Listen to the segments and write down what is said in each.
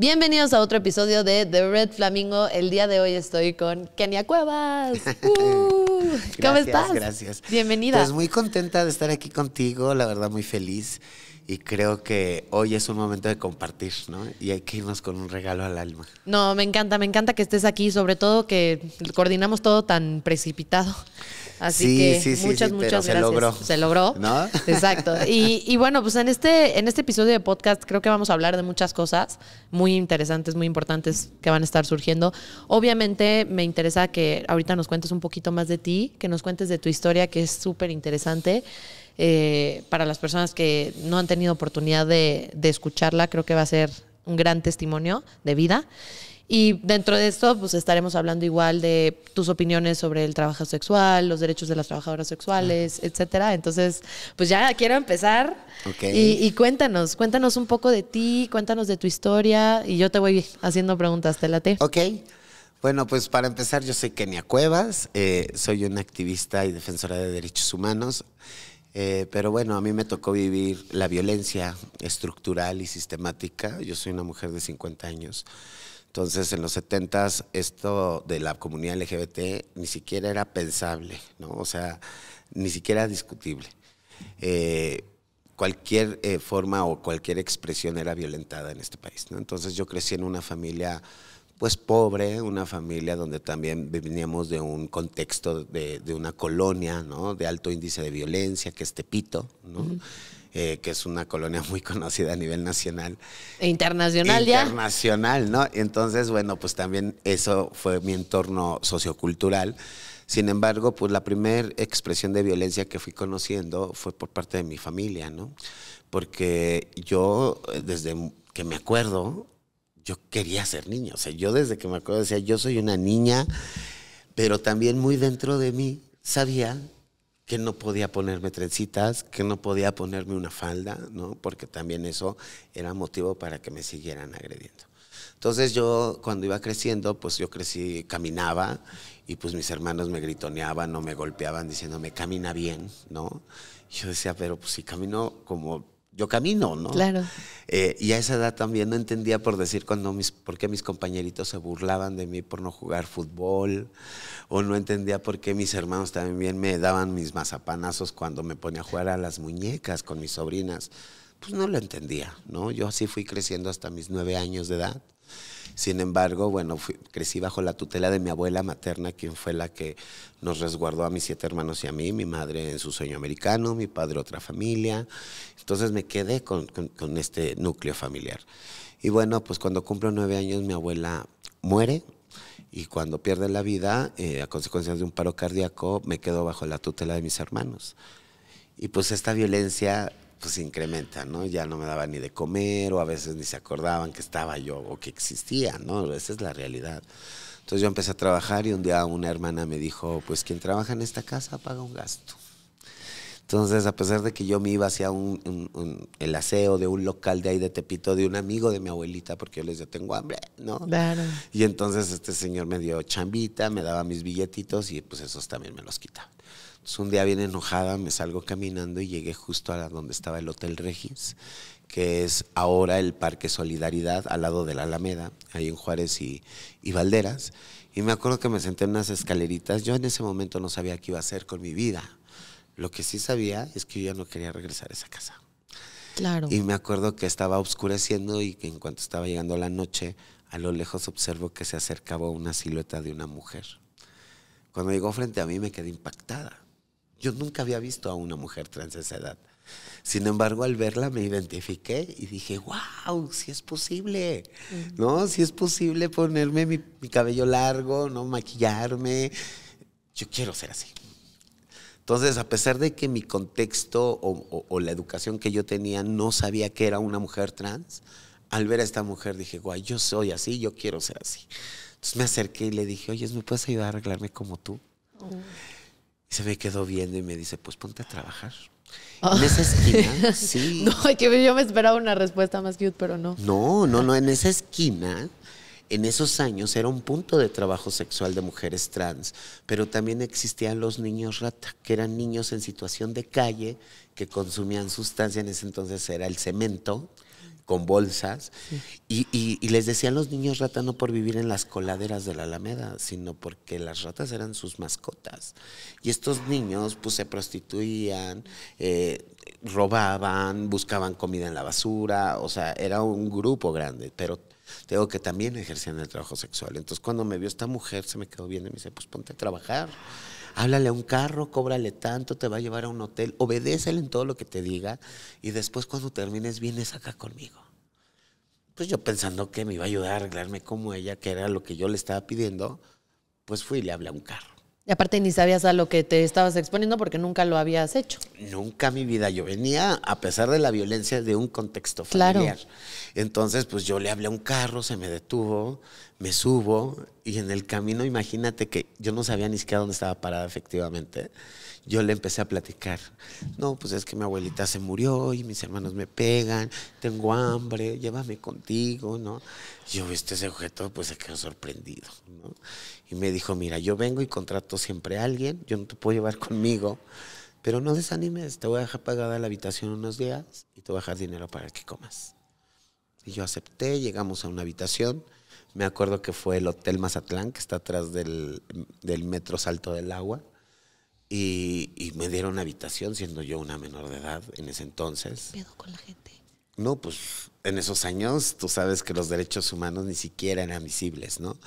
Bienvenidos a otro episodio de The Red Flamingo. El día de hoy estoy con Kenia Cuevas. Uh, ¿Cómo estás? Gracias. Bienvenida. Pues muy contenta de estar aquí contigo, la verdad muy feliz. Y creo que hoy es un momento de compartir, ¿no? Y hay que irnos con un regalo al alma. No, me encanta, me encanta que estés aquí, sobre todo que coordinamos todo tan precipitado. Así que muchas, muchas gracias. Se logró. Se logró. Exacto. Y, y, bueno, pues en este, en este episodio de podcast creo que vamos a hablar de muchas cosas muy interesantes, muy importantes que van a estar surgiendo. Obviamente me interesa que ahorita nos cuentes un poquito más de ti, que nos cuentes de tu historia, que es súper interesante. Eh, para las personas que no han tenido oportunidad de, de escucharla, creo que va a ser un gran testimonio de vida. Y dentro de esto, pues estaremos hablando igual de tus opiniones sobre el trabajo sexual, los derechos de las trabajadoras sexuales, etcétera. Entonces, pues ya quiero empezar. Y, cuéntanos, cuéntanos un poco de ti, cuéntanos de tu historia y yo te voy haciendo preguntas, te Ok. Bueno, pues para empezar, yo soy Kenia Cuevas, eh, soy una activista y defensora de derechos humanos. Eh, pero bueno, a mí me tocó vivir la violencia estructural y sistemática. Yo soy una mujer de 50 años entonces, en los 70 esto de la comunidad LGBT ni siquiera era pensable, ¿no? O sea, ni siquiera discutible. Eh, cualquier eh, forma o cualquier expresión era violentada en este país, ¿no? Entonces, yo crecí en una familia pues pobre, una familia donde también veníamos de un contexto de, una colonia, ¿no? De alto índice de violencia, que es Tepito, ¿no? Eh, que es una colonia muy conocida a nivel nacional. internacional, internacional ya. Internacional, ¿no? Entonces, bueno, pues también eso fue mi entorno sociocultural. Sin embargo, pues la primera expresión de violencia que fui conociendo fue por parte de mi familia, ¿no? Porque yo, eh, desde que me acuerdo, yo quería ser niño. O sea, yo desde que me acuerdo decía, yo soy una niña, pero también muy dentro de mí sabía que no podía ponerme trencitas, que no podía ponerme una falda, ¿no? Porque también eso era motivo para que me siguieran agrediendo. Entonces yo cuando iba creciendo, pues yo crecí, caminaba y pues mis hermanos me gritoneaban o me golpeaban diciéndome, camina bien, ¿no? Yo decía, pero pues si camino como yo camino, ¿no? Claro. Eh, y a esa edad también no entendía por decir cuando mis, por qué mis compañeritos se burlaban de mí por no jugar fútbol, o no entendía por qué mis hermanos también me daban mis mazapanazos cuando me ponía a jugar a las muñecas con mis sobrinas. Pues no lo entendía, ¿no? Yo así fui creciendo hasta mis nueve años de edad. Sin embargo, bueno, crecí bajo la tutela de mi abuela materna, quien fue la que nos resguardó a mis siete hermanos y a mí, mi madre en su sueño americano, mi padre otra familia. Entonces me quedé con, este núcleo familiar. Y bueno, pues cuando cumplo nueve años mi abuela muere y cuando pierde la vida, eh, a consecuencia de un paro cardíaco, me quedo bajo la tutela de mis hermanos. Y pues esta violencia pues incrementa, ¿no? Ya no me daba ni de comer o a veces ni se acordaban que estaba yo o que existía, ¿no? Esa es la realidad. Entonces yo empecé a trabajar y un día una hermana me dijo, pues quien trabaja en esta casa paga un gasto. Entonces, a pesar de que yo me iba hacia el aseo de un local de ahí de Tepito, de un amigo de mi abuelita, porque yo les decía, tengo hambre, ¿no? Claro. Y entonces este señor me dio chambita, me daba mis billetitos y pues esos también me los quitaba un día bien enojada me salgo caminando y llegué justo a donde estaba el Hotel Regis, que es ahora el Parque Solidaridad al lado de la Alameda, ahí en Juárez y, y Valderas. Y me acuerdo que me senté en unas escaleritas. Yo en ese momento no sabía qué iba a hacer con mi vida. Lo que sí sabía es que yo ya no quería regresar a esa casa. Claro. Y me acuerdo que estaba oscureciendo y que en cuanto estaba llegando la noche, a lo lejos observo que se acercaba una silueta de una mujer. Cuando llegó frente a mí me quedé impactada. Yo nunca había visto a una mujer trans a esa edad. Sin embargo, al verla me identifiqué y dije, wow, si es posible, ¿no? Si es posible ponerme mi, cabello largo, no maquillarme. Yo quiero ser así. Entonces, a pesar de que mi contexto o, la educación que yo tenía no sabía que era una mujer trans, al ver a esta mujer dije, wow yo soy así, yo quiero ser así. Entonces me acerqué y le dije, oye, ¿me puedes ayudar a arreglarme como tú? Oh. Y se me quedó viendo y me dice, pues ponte a trabajar. Ah. En esa esquina, sí. No, yo me esperaba una respuesta más cute, pero no. No, no, no, en esa esquina, en esos años era un punto de trabajo sexual de mujeres trans, pero también existían los niños rata, que eran niños en situación de calle que consumían sustancias en ese entonces era el cemento, con bolsas. Y, les decían los niños rata no por vivir en las coladeras de la Alameda, sino porque las ratas eran sus mascotas. Y estos niños pues, se prostituían, eh, robaban, buscaban comida en la basura, o sea, era un grupo grande, pero tengo que también ejercían el trabajo sexual. Entonces cuando me vio esta mujer se me quedó viendo y me dice, pues ponte a trabajar háblale a un carro, cóbrale tanto, te va a llevar a un hotel, obedécele en todo lo que te diga y después cuando termines vienes acá conmigo. Pues yo pensando que me iba a ayudar a arreglarme como ella, que era lo que yo le estaba pidiendo, pues fui y le hablé a un carro. Y aparte ni sabías a lo que te estabas exponiendo porque nunca lo habías hecho. Nunca en mi vida. Yo venía, a pesar de la violencia, de un contexto familiar. Entonces, pues yo le hablé a un carro, se me detuvo, me subo y en el camino, imagínate que yo no sabía ni siquiera dónde estaba parada efectivamente. Yo le empecé a platicar. No, pues es que mi abuelita se murió y mis hermanos me pegan, tengo hambre, llévame contigo, ¿no? Yo, ese objeto pues se quedó sorprendido, ¿no? Y me dijo, mira, yo vengo y contrato siempre a alguien, yo no te puedo llevar conmigo, pero no desanimes, te voy a dejar pagada la habitación unos días y te voy a dejar dinero para que comas. Y yo acepté, llegamos a una habitación, me acuerdo que fue el Hotel Mazatlán, que está atrás del, del Metro Salto del Agua, y, y, me dieron una habitación siendo yo una menor de edad en ese entonces. ¿Qué pedo con la gente? No, pues en esos años tú sabes que los derechos humanos ni siquiera eran visibles, ¿no?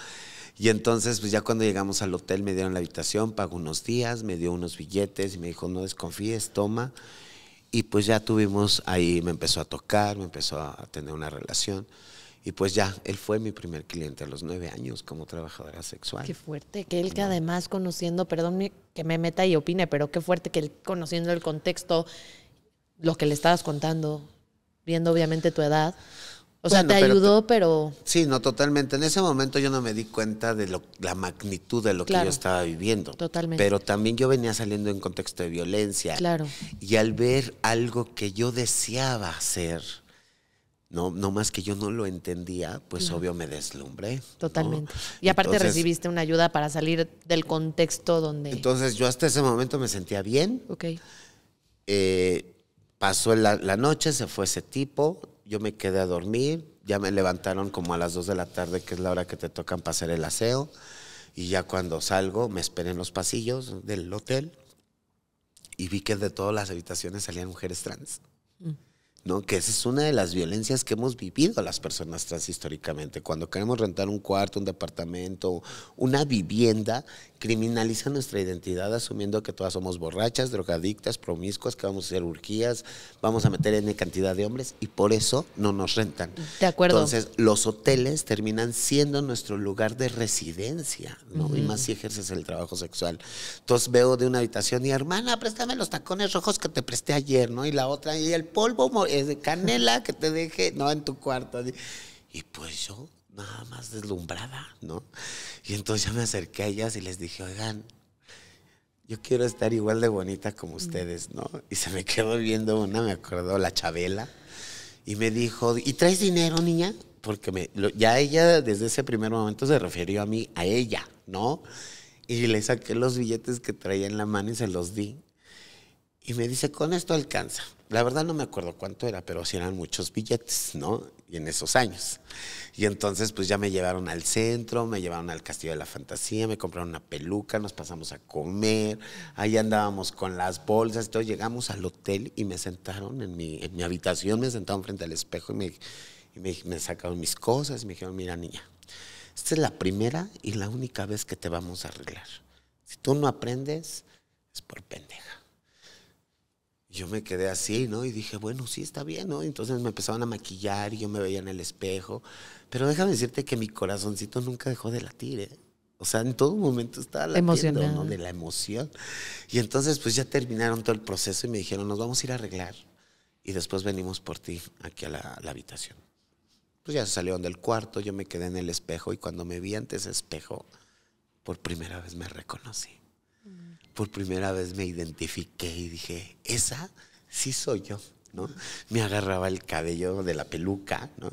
Y entonces, pues ya cuando llegamos al hotel, me dieron la habitación, pagó unos días, me dio unos billetes y me dijo, no desconfíes, toma. Y pues ya tuvimos, ahí me empezó a tocar, me empezó a tener una relación. Y pues ya, él fue mi primer cliente a los nueve años como trabajadora sexual. Qué fuerte, que él que además conociendo, perdón que me meta y opine, pero qué fuerte que él conociendo el contexto, lo que le estabas contando, viendo obviamente tu edad, o sea, te ayudó, pero, Sí, no, totalmente. En ese momento yo no me di cuenta de la magnitud de lo que yo estaba viviendo. Totalmente. Pero también yo venía saliendo en contexto de violencia. Claro. Y al ver algo que yo deseaba hacer, no, no más que yo no lo entendía, pues obvio me deslumbré. Totalmente. Y aparte recibiste una ayuda para salir del contexto donde... Entonces yo hasta ese momento me sentía bien. Ok. Eh, pasó la, la noche, se fue ese tipo, yo me quedé a dormir, ya me levantaron como a las 2 de la tarde, que es la hora que te tocan pasar el aseo. Y ya cuando salgo, me esperé en los pasillos del hotel y vi que de todas las habitaciones salían mujeres trans. Mm. ¿no? Que esa es una de las violencias que hemos vivido las personas trans históricamente. Cuando queremos rentar un cuarto, un departamento, una vivienda, criminaliza nuestra identidad asumiendo que todas somos borrachas, drogadictas, promiscuas, que vamos a hacer urgías, vamos a meter en cantidad de hombres y por eso no nos rentan. De acuerdo. Entonces, los hoteles terminan siendo nuestro lugar de residencia, ¿no? Y más si ejerces el trabajo sexual. Entonces, veo de una habitación y, hermana, préstame los tacones rojos que te presté ayer, ¿no? Y la otra, y el polvo es de canela que te deje, no, en tu cuarto. Y pues yo, nada más deslumbrada, ¿no? Y entonces ya me acerqué a ellas y les dije, oigan, yo quiero estar igual de bonita como ustedes, ¿no? Y se me quedó viendo una, me acordó, la Chabela, y me dijo, ¿y traes dinero, niña? Porque me, ya ella desde ese primer momento se refirió a mí, a ella, ¿no? Y le saqué los billetes que traía en la mano y se los di. Y me dice, con esto alcanza la verdad no me acuerdo cuánto era, pero sí eran muchos billetes, ¿no? Y en esos años. Y entonces pues ya me llevaron al centro, me llevaron al Castillo de la Fantasía, me compraron una peluca, nos pasamos a comer, ahí andábamos con las bolsas, entonces llegamos al hotel y me sentaron en mi, en mi habitación, me sentaron frente al espejo y me, me sacaron mis cosas y me dijeron, mira niña, esta es la primera y la única vez que te vamos a arreglar. Si tú no aprendes, es por pendeja yo me quedé así, ¿no? Y dije, bueno, sí, está bien, ¿no? Entonces me empezaron a maquillar y yo me veía en el espejo. Pero déjame decirte que mi corazoncito nunca dejó de latir, ¿eh? O sea, en todo momento estaba latiendo, De la emoción. Y entonces, pues ya terminaron todo el proceso y me dijeron, nos vamos a ir a arreglar. Y después venimos por ti aquí a la, habitación. Pues ya salieron del cuarto, yo me quedé en el espejo y cuando me vi ante ese espejo, por primera vez me reconocí por primera vez me identifiqué y dije, esa sí soy yo. ¿no? Me agarraba el cabello de la peluca, ¿no?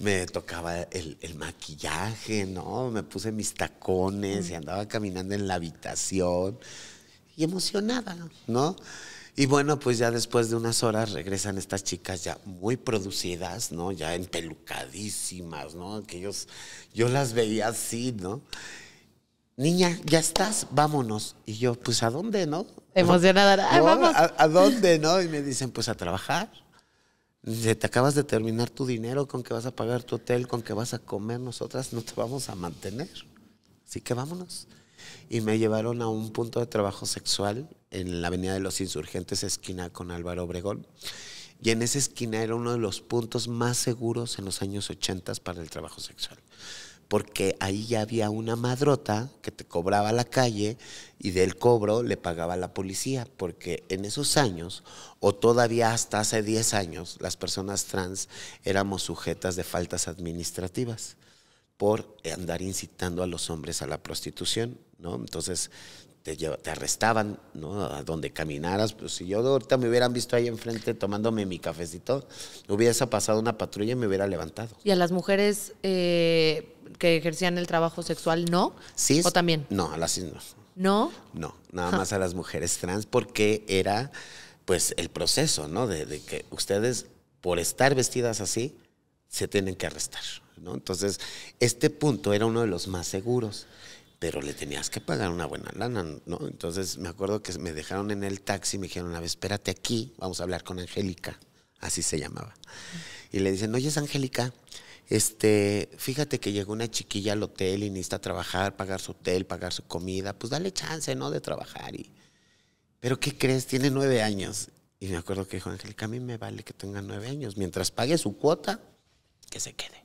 Me tocaba el, maquillaje, ¿no? Me puse mis tacones y andaba caminando en la habitación y emocionada, ¿no? Y bueno, pues ya después de unas horas regresan estas chicas ya muy producidas, ¿no? Ya empelucadísimas, ¿no? Que yo las veía así, ¿no? niña, ya estás, vámonos. Y yo, pues, ¿a dónde, no? Emocionada, vamos. ¿A, dónde, no? Y me dicen, pues, a trabajar. te acabas de terminar tu dinero, con que vas a pagar tu hotel, con que vas a comer, nosotras no te vamos a mantener. Así que vámonos. Y me llevaron a un punto de trabajo sexual en la Avenida de los Insurgentes, esquina con Álvaro Obregón. Y en esa esquina era uno de los puntos más seguros en los años 80 para el trabajo sexual porque ahí ya había una madrota que te cobraba la calle y del cobro le pagaba la policía, porque en esos años, o todavía hasta hace 10 años, las personas trans éramos sujetas de faltas administrativas por andar incitando a los hombres a la prostitución, ¿no? Entonces te, arrestaban, ¿no? A donde caminaras. Pues si yo ahorita me hubieran visto ahí enfrente tomándome mi cafecito, hubiese pasado una patrulla y me hubiera levantado. ¿Y a las mujeres eh, que ejercían el trabajo sexual no? Sí. ¿O también? No, a las no. ¿No? No, nada más a las mujeres trans porque era pues el proceso, ¿no? De, de, que ustedes, por estar vestidas así, se tienen que arrestar, ¿no? Entonces, este punto era uno de los más seguros pero le tenías que pagar una buena lana, ¿no? Entonces me acuerdo que me dejaron en el taxi, y me dijeron, a ver, espérate aquí, vamos a hablar con Angélica, así se llamaba. Y le dicen, oye, es Angélica, este, fíjate que llegó una chiquilla al hotel y necesita trabajar, pagar su hotel, pagar su comida, pues dale chance, ¿no? De trabajar. Y, pero ¿qué crees? Tiene nueve años. Y me acuerdo que dijo, Angélica, a mí me vale que tenga nueve años, mientras pague su cuota, que se quede.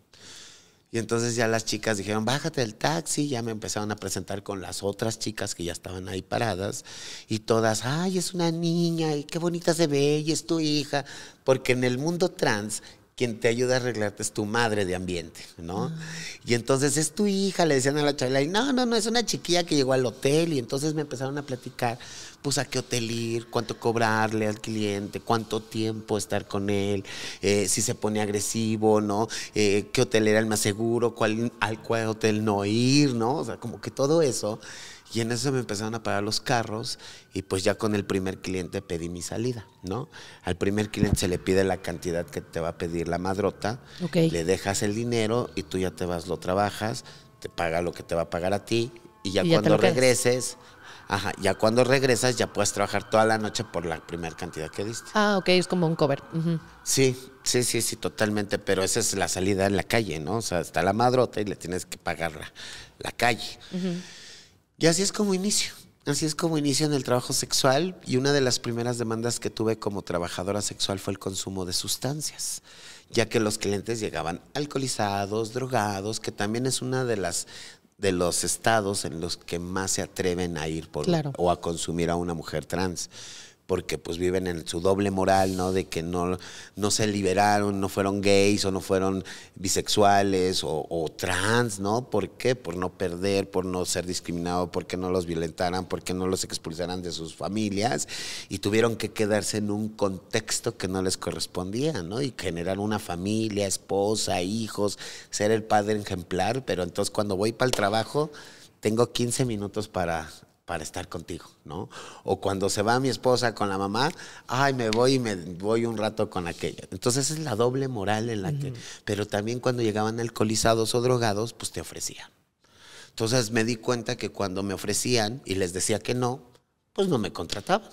Y entonces ya las chicas dijeron, bájate del taxi, ya me empezaron a presentar con las otras chicas que ya estaban ahí paradas y todas, ay, es una niña y qué bonita se ve y es tu hija, porque en el mundo trans quien te ayuda a arreglarte es tu madre de ambiente, ¿no? Ah. Y entonces es tu hija, le decían a la charla, y no, no, no, es una chiquilla que llegó al hotel y entonces me empezaron a platicar pues a qué hotel ir, cuánto cobrarle al cliente, cuánto tiempo estar con él, eh, si se pone agresivo, ¿no? Eh, qué hotel era el más seguro, cuál, al cuál hotel no ir, ¿no? O sea, como que todo eso. Y en eso me empezaron a pagar los carros y pues ya con el primer cliente pedí mi salida, ¿no? Al primer cliente se le pide la cantidad que te va a pedir la madrota, le dejas el dinero y tú ya te vas, lo trabajas, te paga lo que te va a pagar a ti y ya cuando regreses, Ajá, ya cuando regresas ya puedes trabajar toda la noche por la primera cantidad que diste. Ah, ok, es como un cover. Sí, sí, sí, sí, totalmente, pero esa es la salida en la calle, ¿no? O sea, está la madrota y le tienes que pagar la, calle. Y así es como inicio. Así es como inicio en el trabajo sexual y una de las primeras demandas que tuve como trabajadora sexual fue el consumo de sustancias, ya que los clientes llegaban alcoholizados, drogados, que también es una de las de los estados en los que más se atreven a ir por, o a consumir a una mujer trans porque pues viven en su doble moral, ¿no? De que no, no se liberaron, no fueron gays o no fueron bisexuales o, trans, ¿no? ¿Por qué? Por no perder, por no ser discriminado, porque no los violentaran, porque no los expulsaran de sus familias y tuvieron que quedarse en un contexto que no les correspondía, ¿no? Y generar una familia, esposa, hijos, ser el padre ejemplar, pero entonces cuando voy para el trabajo tengo 15 minutos para para estar contigo, ¿no? O cuando se va mi esposa con la mamá, ay, me voy y me voy un rato con aquella. Entonces es la doble moral en la que, pero también cuando llegaban alcoholizados o drogados, pues te ofrecían. Entonces me di cuenta que cuando me ofrecían y les decía que no, pues no me contrataban.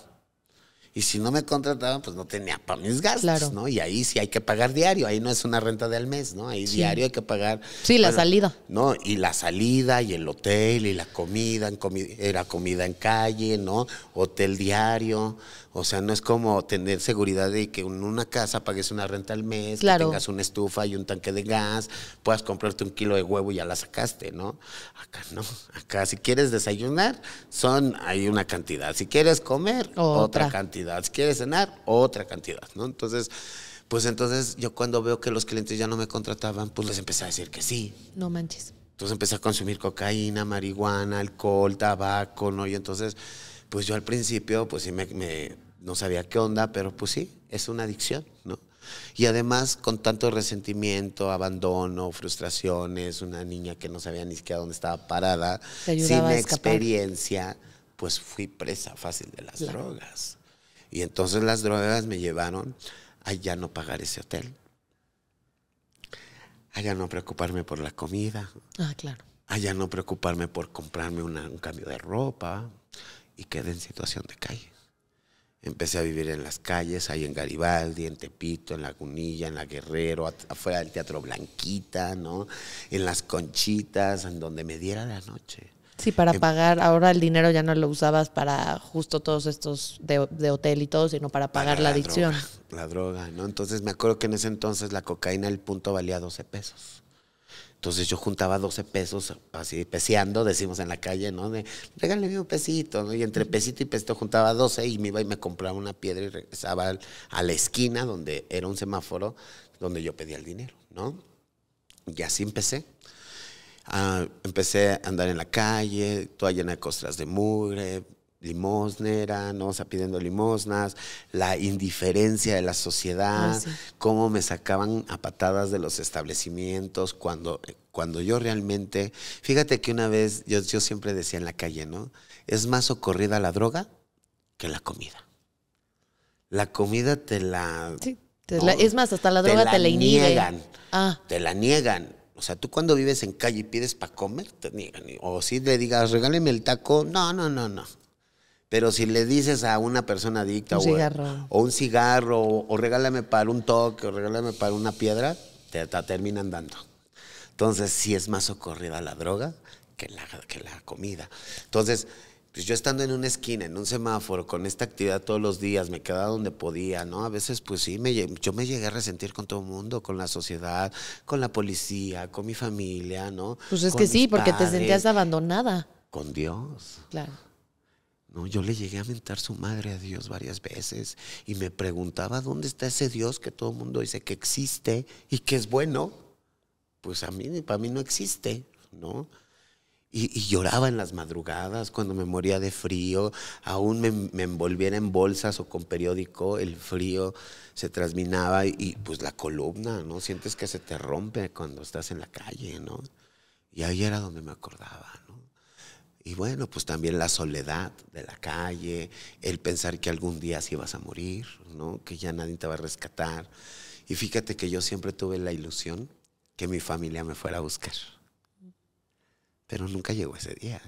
Y si no me contrataban, pues no tenía para mis gastos, ¿no? Y ahí sí hay que pagar diario, ahí no es una renta del mes, ¿no? Ahí diario hay que pagar. Sí, la salida. No, y la salida, y el hotel, y la comida, era comida en calle, ¿no? Hotel diario. O sea, no es como tener seguridad de que en una casa pagues una renta al mes, que tengas una estufa y un tanque de gas, puedas comprarte un kilo de huevo y ya la sacaste, ¿no? Acá no. Acá si quieres desayunar, son hay una cantidad. Si quieres comer, otra, cantidad. Si quieres cenar, otra cantidad, ¿no? Entonces, pues entonces yo cuando veo que los clientes ya no me contrataban, pues les empecé a decir que sí. No manches. Entonces empecé a consumir cocaína, marihuana, alcohol, tabaco, ¿no? Y entonces, pues yo al principio, pues sí me no sabía qué onda, pero pues sí, es una adicción, ¿no? Y además con tanto resentimiento, abandono, frustraciones, una niña que no sabía ni siquiera dónde estaba parada, sin experiencia, pues fui presa fácil de las drogas. Y entonces las drogas me llevaron a ya no pagar ese hotel, a ya no preocuparme por la comida, ah, a ya no preocuparme por comprarme un cambio de ropa y quedé en situación de calle. Empecé a vivir en las calles, ahí en Garibaldi, en Tepito, en Lagunilla, en La Guerrero, afuera del Teatro Blanquita, ¿no? En las conchitas, en donde me diera la noche. Sí, para em, pagar, ahora el dinero ya no lo usabas para justo todos estos de, de hotel y todo, sino para pagar la, adicción. la droga, ¿no? Entonces me acuerdo que en ese entonces la cocaína, el punto valía 12 pesos. Entonces yo juntaba 12 pesos, así peseando, decimos en la calle, ¿no? De, regáleme un pesito, ¿no? Y entre pesito y pesito juntaba 12 y me iba y me compraba una piedra y regresaba a la esquina donde era un semáforo donde yo pedía el dinero, ¿no? Y así empecé. Ah, empecé a andar en la calle, toda llena de costras de mugre, limosnera, ¿no? O sea, pidiendo limosnas, la indiferencia de la sociedad, ah, cómo me sacaban a patadas de los establecimientos cuando, cuando yo realmente, fíjate que una vez yo, yo siempre decía en la calle, ¿no? Es más ocurrida la droga que la comida. La comida te la... Sí, es más, hasta la droga te la, niegan. Ah. Te la niegan. O sea, tú cuando vives en calle y pides para comer, te niegan. O si le digas, regáleme el taco, no, no, no, no. Pero si le dices a una persona adicta o, o, un cigarro, o, regálame para un toque, o regálame para una piedra, te, termina andando. Entonces, sí es más socorrida la droga que la, que la comida. Entonces, pues yo estando en una esquina, en un semáforo, con esta actividad todos los días, me quedaba donde podía, ¿no? A veces, pues sí, me, yo me llegué a resentir con todo el mundo, con la sociedad, con la policía, con mi familia, ¿no? Pues es que sí, porque te sentías abandonada. Con Dios. Claro. No, yo le llegué a mentar su madre a Dios varias veces y me preguntaba dónde está ese Dios que todo el mundo dice que existe y que es bueno. Pues a mí, para mí no existe, ¿no? Y, lloraba en las madrugadas cuando me moría de frío, aún me, envolviera en bolsas o con periódico, el frío se trasminaba y, pues la columna, ¿no? Sientes que se te rompe cuando estás en la calle, ¿no? Y ahí era donde me acordaba. Y bueno, pues también la soledad de la calle, el pensar que algún día sí vas a morir, ¿no? que ya nadie te va a rescatar. Y fíjate que yo siempre tuve la ilusión que mi familia me fuera a buscar. Pero nunca llegó ese día.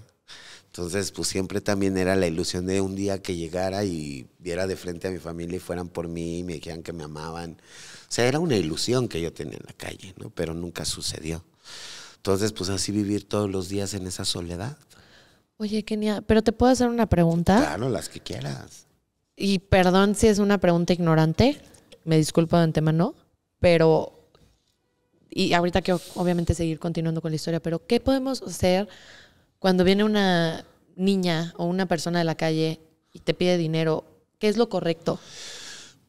Entonces, pues siempre también era la ilusión de un día que llegara y viera de frente a mi familia y fueran por mí y me dijeran que me amaban. O sea, era una ilusión que yo tenía en la calle, ¿no? Pero nunca sucedió. Entonces, pues así vivir todos los días en esa soledad, Oye, Kenia, pero te puedo hacer una pregunta. Claro, las que quieras. Y perdón si es una pregunta ignorante, me disculpo de antemano, pero y ahorita quiero obviamente seguir continuando con la historia, pero ¿qué podemos hacer cuando viene una niña o una persona de la calle y te pide dinero? ¿Qué es lo correcto?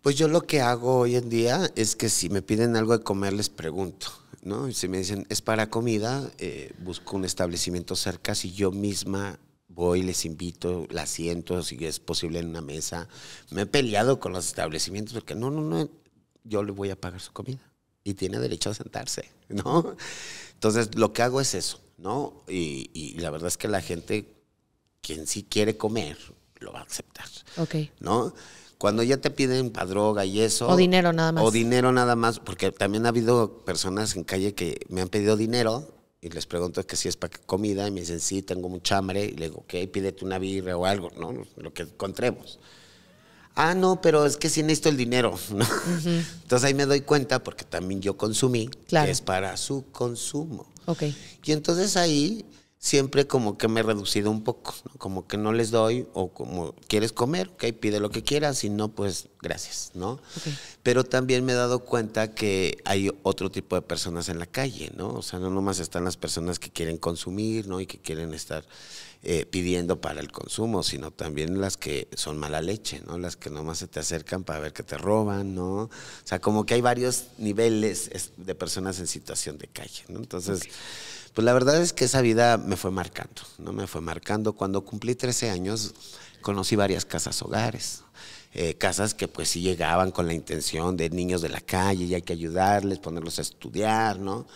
Pues yo lo que hago hoy en día es que si me piden algo de comer les pregunto. ¿no? si me dicen, es para comida, eh, busco un establecimiento cerca, si yo misma voy, les invito, la siento, si es posible en una mesa. Me he peleado con los establecimientos porque no, no, no, yo le voy a pagar su comida y tiene derecho a sentarse, ¿no? Entonces, lo que hago es eso, ¿no? Y, la verdad es que la gente, quien sí quiere comer, lo va a aceptar, Ok. ¿no? Cuando ya te piden para droga y eso. O dinero nada más. O dinero nada más, porque también ha habido personas en calle que me han pedido dinero y les pregunto que si es para comida y me dicen, sí, tengo mucha hambre. Y le digo, ok, pídete una birra o algo, ¿no? Lo que encontremos. Ah, no, pero es que sí necesito el dinero, ¿no? Entonces ahí me doy cuenta, porque también yo consumí, claro. que es para su consumo. Ok. Y entonces ahí siempre como que me he reducido un poco, como que no les doy o como quieres comer, ok, pide lo que quieras, si no, pues gracias, ¿no? Pero también me he dado cuenta que hay otro tipo de personas en la calle, ¿no? O sea, no nomás están las personas que quieren consumir, ¿no? Y que quieren estar eh, pidiendo para el consumo, sino también las que son mala leche, ¿no? Las que nomás se te acercan para ver que te roban, ¿no? O sea, como que hay varios niveles de personas en situación de calle, ¿no? Entonces... Pues la verdad es que esa vida me fue marcando, ¿no? Me fue marcando. Cuando cumplí 13 años conocí varias casas hogares. Eh, casas que pues sí llegaban con la intención de niños de la calle y hay que ayudarles, ponerlos a estudiar, ¿no?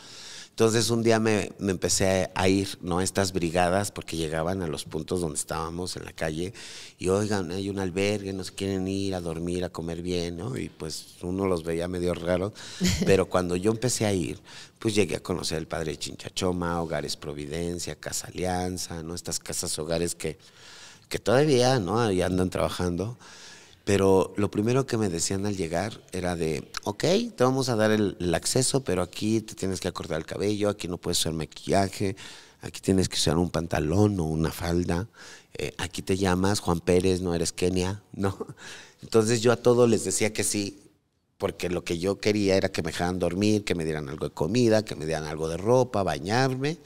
Entonces un día me, empecé a ir, ¿no? Estas brigadas, porque llegaban a los puntos donde estábamos en la calle y, oigan, hay un albergue, nos quieren ir a dormir, a comer bien, ¿no? Y pues uno los veía medio raros, pero cuando yo empecé a ir, pues llegué a conocer el padre Chinchachoma, Hogares Providencia, Casa Alianza, ¿no? Estas casas hogares que, que todavía, ¿no? Ahí andan trabajando. Pero lo primero que me decían al llegar era de, ok, te vamos a dar el, acceso, pero aquí te tienes que acordar el cabello, aquí no puedes usar maquillaje, aquí tienes que usar un pantalón o una falda, eh, aquí te llamas Juan Pérez, no eres Kenia, ¿no? Entonces yo a todos les decía que sí, porque lo que yo quería era que me dejaran dormir, que me dieran algo de comida, que me dieran algo de ropa, bañarme.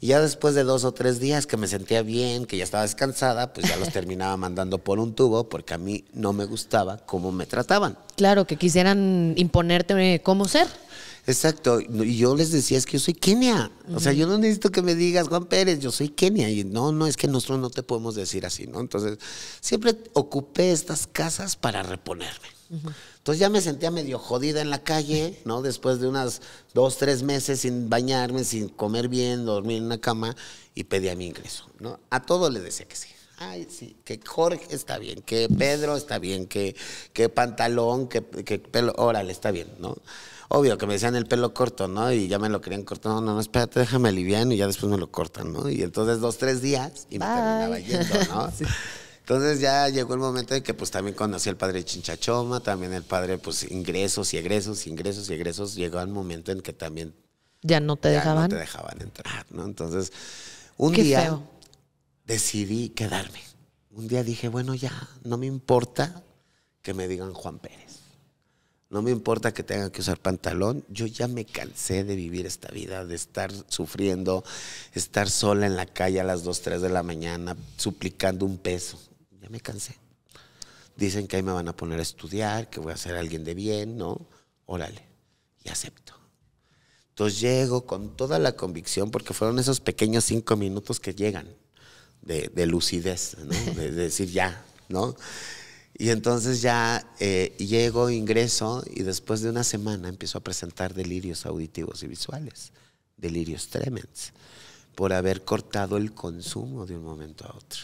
Y ya después de dos o tres días que me sentía bien, que ya estaba descansada, pues ya los terminaba mandando por un tubo porque a mí no me gustaba cómo me trataban. Claro, que quisieran imponerte cómo ser. Exacto. Y yo les decía, es que yo soy Kenia. O sea, yo no necesito que me digas, Juan Pérez, yo soy Kenia. Y no, no, es que nosotros no te podemos decir así, ¿no? Entonces, siempre ocupé estas casas para reponerme. Entonces ya me sentía medio jodida en la calle, ¿no? Después de unas dos, tres meses sin bañarme, sin comer bien, dormir en una cama y pedía mi ingreso, ¿no? A todos le decía que sí. Ay, sí, que Jorge está bien, que Pedro está bien, que, que pantalón, que, pelo, órale, está bien, ¿no? obvio que me decían el pelo corto, ¿no? Y ya me lo querían cortar. No, no, no, espérate, déjame aliviar y ya después me lo cortan, ¿no? Y entonces dos, tres días y me terminaba yendo, ¿no? sí. Entonces ya llegó el momento en que pues también conocí al padre Chinchachoma, también el padre pues ingresos y egresos, ingresos y egresos, llegó el momento en que también... Ya no te dejaban. dejaban entrar, ¿no? Entonces, un día decidí quedarme. Un día dije, bueno, ya, no me importa que me digan Juan Pérez. No me importa que tenga que usar pantalón. Yo ya me cansé de vivir esta vida, de estar sufriendo, estar sola en la calle a las 2, 3 de la mañana, suplicando un peso me cansé. Dicen que ahí me van a poner a estudiar, que voy a ser alguien de bien, ¿no? Órale, y acepto. Entonces llego con toda la convicción, porque fueron esos pequeños cinco minutos que llegan de, lucidez, ¿no? De, decir ya, ¿no? Y entonces ya eh, llego, ingreso y después de una semana empiezo a presentar delirios auditivos y visuales, delirios tremens, por haber cortado el consumo de un momento a otro.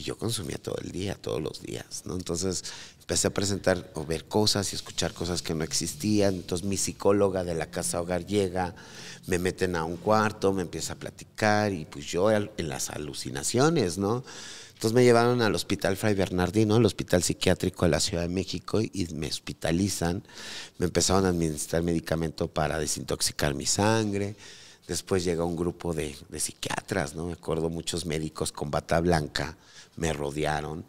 Y yo consumía todo el día, todos los días, Entonces empecé a presentar o ver cosas y escuchar cosas que no existían. Entonces mi psicóloga de la casa hogar llega, me meten a un cuarto, me empieza a platicar y pues yo en las alucinaciones, ¿no? Entonces me llevaron al hospital Fray Bernardino, al hospital psiquiátrico de la Ciudad de México, y me hospitalizan. Me empezaron a administrar medicamento para desintoxicar mi sangre. Después llega un grupo de, psiquiatras, ¿no? Me acuerdo muchos médicos con bata blanca me rodearon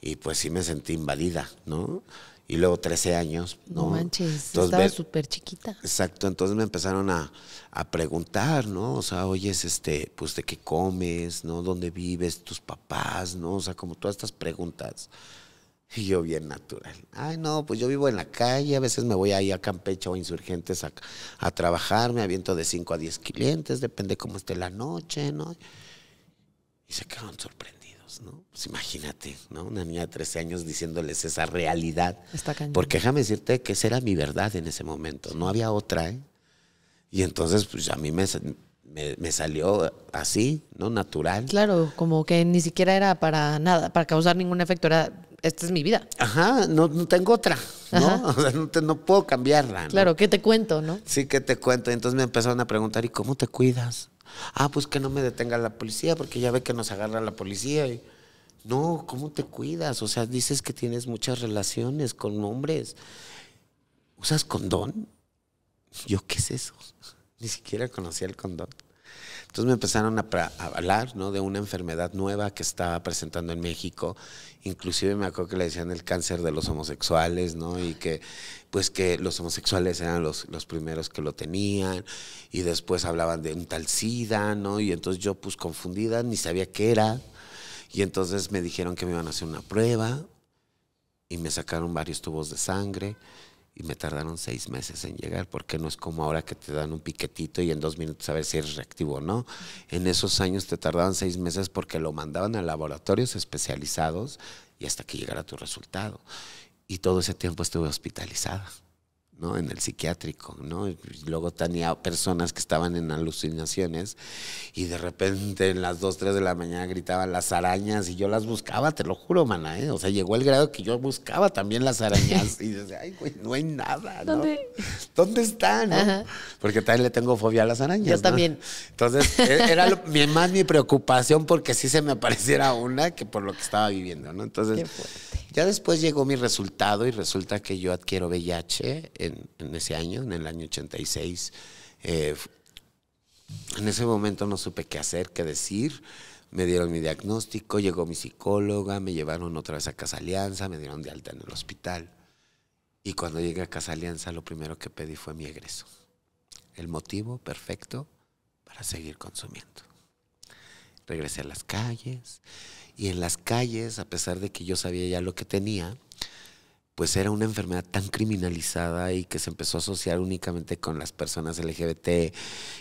y pues sí me sentí invadida, ¿no? Y luego 13 años, ¿no? manches, estaba súper chiquita. Exacto, entonces me empezaron a, a, preguntar, ¿no? O sea, oyes, este, pues, ¿de qué comes, no? ¿Dónde vives? ¿Tus papás, no? O sea, como todas estas preguntas. Y yo bien natural. Ay, no, pues yo vivo en la calle, a veces me voy ahí a campecha o Insurgentes a, a, trabajar, me aviento de 5 a 10 clientes, depende cómo esté la noche, ¿no? Y se quedaron sorprendidos. Pues imagínate, ¿no? Una niña de 13 años diciéndoles esa realidad. Está cañón. Porque déjame decirte que esa era mi verdad en ese momento, no había otra, ¿eh? Y entonces, pues a mí me, me, salió así, ¿no? Natural. Claro, como que ni siquiera era para nada, para causar ningún efecto, era, esta es mi vida. Ajá, no, tengo otra, ¿no? puedo cambiarla. Claro, ¿qué te cuento, no? Sí, que te cuento? entonces me empezaron a preguntar, ¿y cómo te cuidas? Ah, pues que no me detenga la policía, porque ya ve que nos agarra la policía. Y, no, ¿cómo te cuidas? O sea, dices que tienes muchas relaciones con hombres. ¿Usas condón? Yo, ¿qué es eso? Ni siquiera conocía el condón. Entonces me empezaron a, hablar ¿no? de una enfermedad nueva que estaba presentando en México inclusive me acuerdo que le decían el cáncer de los homosexuales, ¿no? Y que pues que los homosexuales eran los, los primeros que lo tenían y después hablaban de un tal SIDA, ¿no? Y entonces yo pues confundida, ni sabía qué era. Y entonces me dijeron que me iban a hacer una prueba y me sacaron varios tubos de sangre y me tardaron seis meses en llegar, porque no es como ahora que te dan un piquetito y en dos minutos a ver si eres reactivo o no. En esos años te tardaban seis meses porque lo mandaban a laboratorios especializados y hasta que llegara tu resultado. Y todo ese tiempo estuve hospitalizada. ¿no? En el psiquiátrico, ¿no? luego tenía personas que estaban en alucinaciones y de repente en las 2, 3 de la mañana gritaban las arañas y yo las buscaba, te lo juro, mana, ¿eh? O sea, llegó el grado que yo buscaba también las arañas y decía, ay, güey, no hay nada, ¿no? ¿Dónde? ¿Dónde están? Porque también le tengo fobia a las arañas. Yo también. Entonces, e-, era más mi preocupación porque si se me apareciera una que por lo que estaba viviendo, ¿no? Entonces, ya después llegó mi resultado y resulta que yo adquiero VIH en, ese año, en el año 86. Eh, en ese momento no supe qué hacer, qué decir. Me dieron mi diagnóstico, llegó mi psicóloga, me llevaron otra vez a Casa Alianza, me dieron de alta en el hospital. Y cuando llegué a Casa Alianza, lo primero que pedí fue mi egreso. El motivo perfecto para seguir consumiendo. Regresé a las calles, y en las calles, a pesar de que yo sabía ya lo que tenía, pues era una enfermedad tan criminalizada y que se empezó a asociar únicamente con las personas LGBT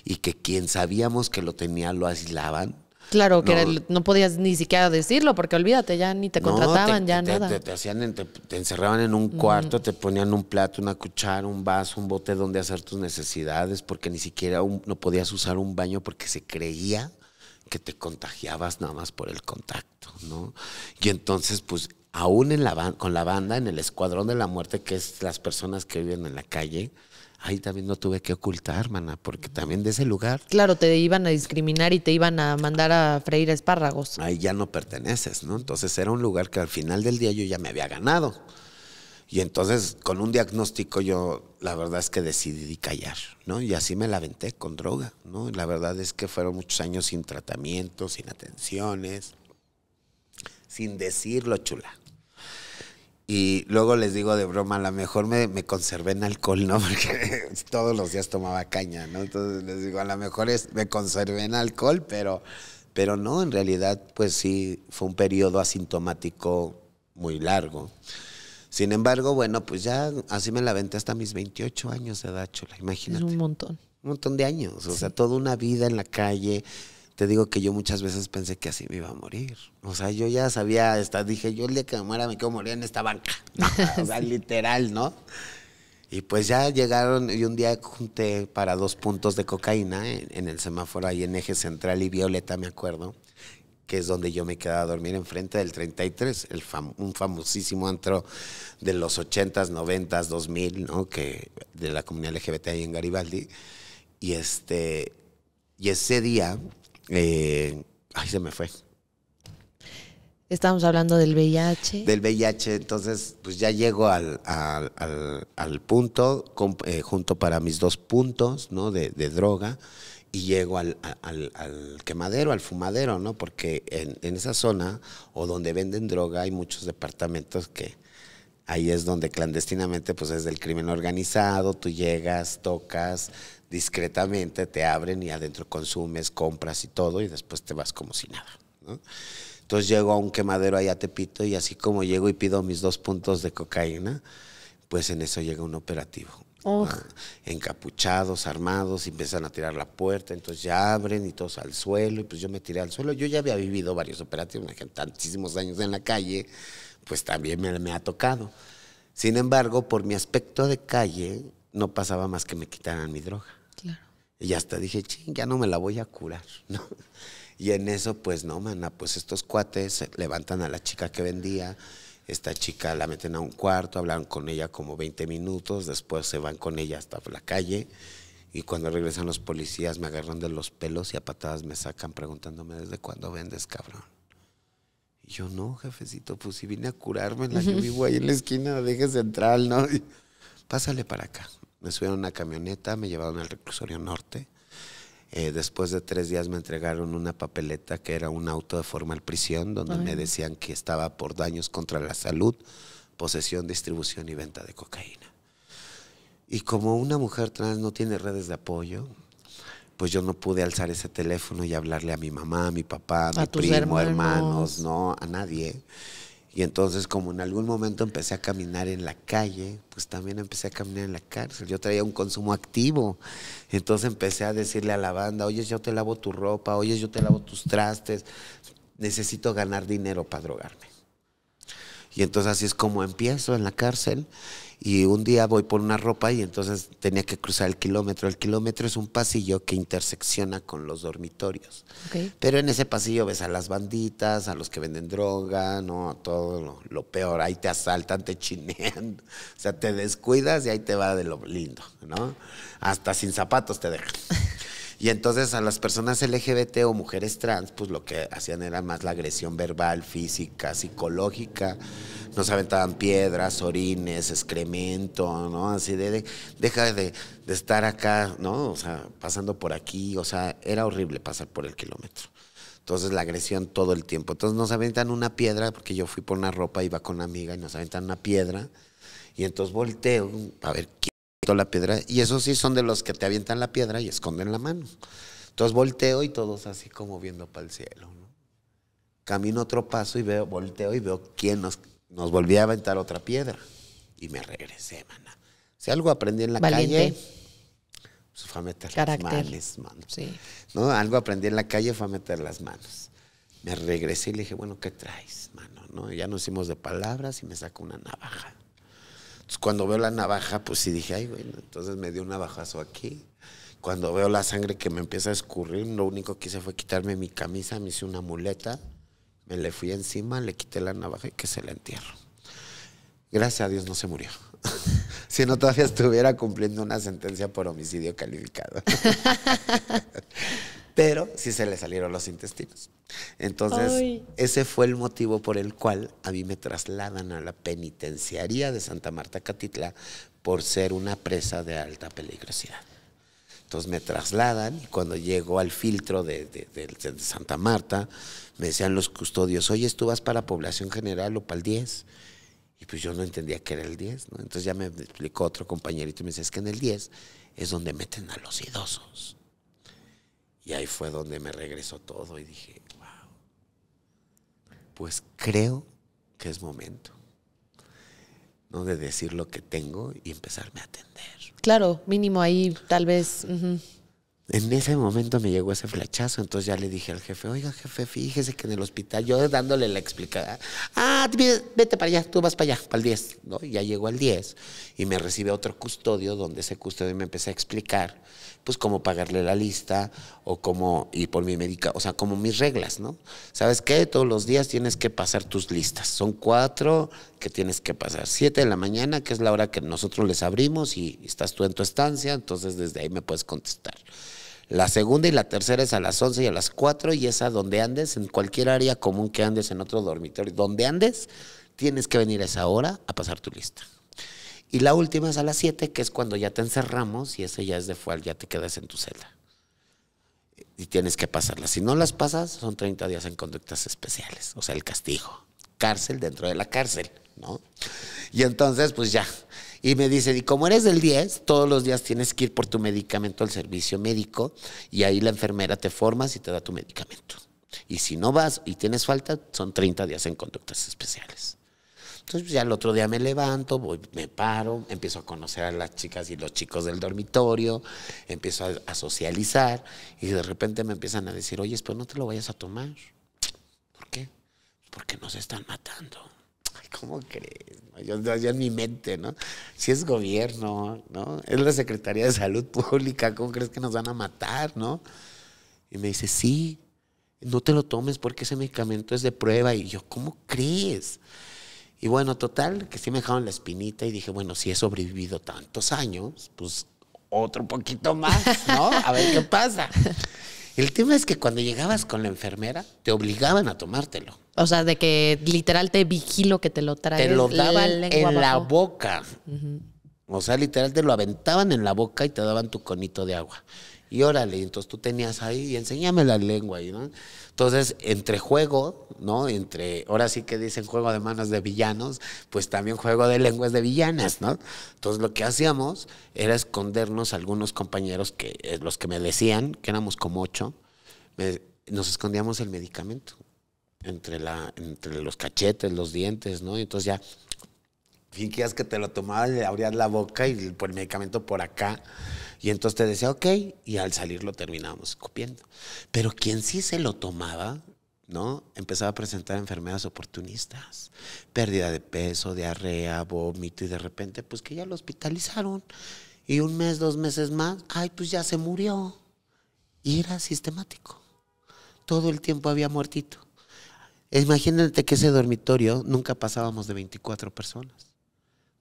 y que quien sabíamos que lo tenía lo aislaban. Claro, que no podías ni siquiera decirlo porque olvídate, ya ni te contrataban, ya nada. Te, te, encerraban en un cuarto, mm. te ponían un plato, una cuchara, un vaso, un bote donde hacer tus necesidades porque ni siquiera no podías usar un baño porque se creía que te contagiabas nada más por el contacto, ¿no? Y entonces, pues, aún en la con la banda, en el Escuadrón de la Muerte, que es las personas que viven en la calle, ahí también no tuve que ocultar, mana, porque también de ese lugar. Claro, te iban a discriminar y te iban a mandar a freír espárragos. Ahí ya no perteneces, ¿no? Entonces era un lugar que al final del día yo ya me había ganado. Y entonces con un diagnóstico yo la verdad es que decidí callar, ¿no? Y así me la aventé con droga, ¿no? La verdad es que fueron muchos años sin tratamiento, sin atenciones, sin decirlo chula. Y luego les digo de broma, a lo mejor me, me conservé en alcohol, ¿no? Porque todos los días tomaba caña, ¿no? Entonces les digo, a lo mejor es, me conservé en alcohol, pero, pero no, en realidad pues sí, fue un periodo asintomático muy largo. Sin embargo, bueno, pues ya así me la hasta mis 28 años de edad, chula, imagínate. Es un montón. Un montón de años, o sea, toda una vida en la calle. Te digo que yo muchas veces pensé que así me iba a morir. O sea, yo ya sabía, dije, yo el día que me muera me quedo morir en esta banca. o sea, literal, ¿no? Y pues ya llegaron y un día junté para dos puntos de cocaína en el semáforo ahí en eje central y violeta, me acuerdo que es donde yo me quedaba a dormir enfrente del 33, el un famosísimo antro de los 80s, 90s, 2000, ¿no? que de la comunidad LGBT ahí en Garibaldi. Y, este, y ese día, eh, Ahí se me fue. estamos hablando del VIH. Del VIH, entonces pues ya llego al, punto, eh, junto para mis dos puntos ¿no? de droga y llego al, quemadero, al fumadero, ¿no? Porque en, en, esa zona o donde venden droga hay muchos departamentos que ahí es donde clandestinamente pues es del crimen organizado, tú llegas, tocas discretamente, te abren y adentro consumes, compras y todo y después te vas como si nada, Entonces llego a un quemadero allá a Tepito y así como llego y pido mis dos puntos de cocaína, pues en eso llega un operativo Oh. encapuchados, armados, y empiezan a tirar la puerta, entonces ya abren y todos al suelo, y pues yo me tiré al suelo. Yo ya había vivido varios operativos, tantísimos años en la calle, pues también me, ha tocado. Sin embargo, por mi aspecto de calle, no pasaba más que me quitaran mi droga. Y hasta dije, ching, ya no me la voy a curar, Y en eso, pues no, mana, pues estos cuates levantan a la chica que vendía esta chica la meten a un cuarto, hablan con ella como 20 minutos, después se van con ella hasta la calle. Y cuando regresan los policías me agarran de los pelos y a patadas me sacan preguntándome desde cuándo vendes, cabrón. Y yo, no, jefecito, pues si vine a curarme, en la que vivo ahí en la esquina, deje central, ¿no? Pásale para acá. Me subieron a una camioneta, me llevaron al reclusorio norte. Eh, después de tres días me entregaron una papeleta que era un auto de formal prisión, donde me decían que estaba por daños contra la salud, posesión, distribución y venta de cocaína. Y como una mujer trans no tiene redes de apoyo, pues yo no pude alzar ese teléfono y hablarle a mi mamá, a mi papá, a, mi primo, hermanos. hermanos, no, a nadie. Y entonces como en algún momento empecé a caminar en la calle, pues también empecé a caminar en la cárcel. Yo traía un consumo activo. Entonces empecé a decirle a la banda, oye, yo te lavo tu ropa, oye, yo te lavo tus trastes. Necesito ganar dinero para drogarme. Y entonces así es como empiezo en la cárcel y un día voy por una ropa y entonces tenía que cruzar el kilómetro. El kilómetro es un pasillo que intersecciona con los dormitorios. Pero en ese pasillo ves a las banditas, a los que venden droga, ¿no? Todo lo, peor. Ahí te asaltan, te chinean. O sea, te descuidas y ahí te va de lo lindo, ¿no? Hasta sin zapatos te dejan. Y entonces a las personas LGBT o mujeres trans, pues lo que hacían era más la agresión verbal, física, psicológica, nos aventaban piedras, orines, excremento, ¿no? Así de, deja de, estar acá, ¿no? O sea, pasando por aquí, o sea, era horrible pasar por el kilómetro. Entonces la agresión todo el tiempo. Entonces nos aventan una piedra, porque yo fui por una ropa, iba con una amiga y nos aventan una piedra. Y entonces volteo a ver quién quitó la piedra. Y esos sí son de los que te avientan la piedra y esconden la mano. Entonces volteo y todos así como viendo para el cielo. ¿no? Camino otro paso y veo, volteo y veo quién nos nos volví a aventar otra piedra y me regresé, mano Si algo aprendí en la calle, pues fue a meter las manos, mano. Sí. ¿No? Algo aprendí en la calle fue a meter las manos. Me regresé y le dije, bueno, ¿qué traes, mano? ¿No? ya nos hicimos de palabras y me sacó una navaja. Entonces, cuando veo la navaja, pues sí dije, ay, bueno, entonces me dio un navajazo aquí. Cuando veo la sangre que me empieza a escurrir, lo único que hice fue quitarme mi camisa, me hice una muleta me le fui encima, le quité la navaja y que se la entierro. Gracias a Dios no se murió. si no, todavía estuviera cumpliendo una sentencia por homicidio calificado. Pero sí se le salieron los intestinos. Entonces, ese fue el motivo por el cual a mí me trasladan a la penitenciaría de Santa Marta Catitla por ser una presa de alta peligrosidad. Entonces me trasladan y cuando llego al filtro de, Santa Marta, me decían los custodios, oye, ¿tú vas para Población General o para el 10? Y pues yo no entendía que era el 10, Entonces ya me explicó otro compañerito y me dice, es que en el 10 es donde meten a los idosos. Y ahí fue donde me regresó todo y dije, wow, pues creo que es momento. De decir lo que tengo y empezarme a atender. Claro, mínimo ahí tal vez. En ese momento me llegó ese flechazo, entonces ya le dije al jefe, oiga jefe, fíjese que en el hospital, yo dándole la explicada, ah, vete para allá, tú vas para allá, para el 10, ¿no? ya llegó al 10 y me recibe otro custodio donde ese custodio me empecé a explicar pues cómo pagarle la lista o cómo ir por mi médica, o sea, como mis reglas, ¿no? ¿Sabes qué? Todos los días tienes que pasar tus listas. Son cuatro que tienes que pasar. Siete de la mañana, que es la hora que nosotros les abrimos y estás tú en tu estancia, entonces desde ahí me puedes contestar. La segunda y la tercera es a las once y a las cuatro y es a donde andes, en cualquier área común que andes, en otro dormitorio, donde andes, tienes que venir a esa hora a pasar tu lista. Y la última es a las 7, que es cuando ya te encerramos y ese ya es de fual, ya te quedas en tu celda. Y tienes que pasarlas. Si no las pasas, son 30 días en conductas especiales, o sea, el castigo. Cárcel dentro de la cárcel, ¿no? Y entonces, pues ya. Y me dice, y como eres del 10, todos los días tienes que ir por tu medicamento al servicio médico y ahí la enfermera te formas y te da tu medicamento. Y si no vas y tienes falta, son 30 días en conductas especiales. Entonces pues, ya el otro día me levanto, voy, me paro, empiezo a conocer a las chicas y los chicos del dormitorio, empiezo a, socializar y de repente me empiezan a decir, oye, pues no te lo vayas a tomar. ¿Por qué? Porque nos están matando. ¿cómo crees? Yo, yo, en mi mente, ¿no? Si es gobierno, ¿no? Es la Secretaría de Salud Pública, ¿cómo crees que nos van a matar, no? Y me dice, sí, no te lo tomes porque ese medicamento es de prueba. Y yo, ¿cómo crees? Y bueno, total, que sí me dejaron la espinita y dije, bueno, si he sobrevivido tantos años, pues otro poquito más, ¿no? A ver qué pasa. El tema es que cuando llegabas con la enfermera, te obligaban a tomártelo. O sea, de que literal te vigilo que te lo traes. Te lo daban en la boca. O sea, literal te lo aventaban en la boca y te daban tu conito de agua. Y órale, entonces tú tenías ahí, y enséñame la lengua, ¿no? Entonces, entre juego, ¿no? Entre, ahora sí que dicen juego de manos de villanos, pues también juego de lenguas de villanas, ¿no? Entonces, lo que hacíamos era escondernos algunos compañeros que, eh, los que me decían, que éramos como ocho, nos escondíamos el medicamento entre, la, entre los cachetes, los dientes, ¿no? entonces ya fingías que te lo tomabas, le abrías la boca y por el medicamento por acá. Y entonces te decía, ok, y al salir lo terminábamos copiando. Pero quien sí se lo tomaba, ¿no? Empezaba a presentar enfermedades oportunistas, pérdida de peso, diarrea, vómito, y de repente, pues que ya lo hospitalizaron. Y un mes, dos meses más, ay, pues ya se murió. Y era sistemático. Todo el tiempo había muertito. Imagínate que ese dormitorio nunca pasábamos de 24 personas.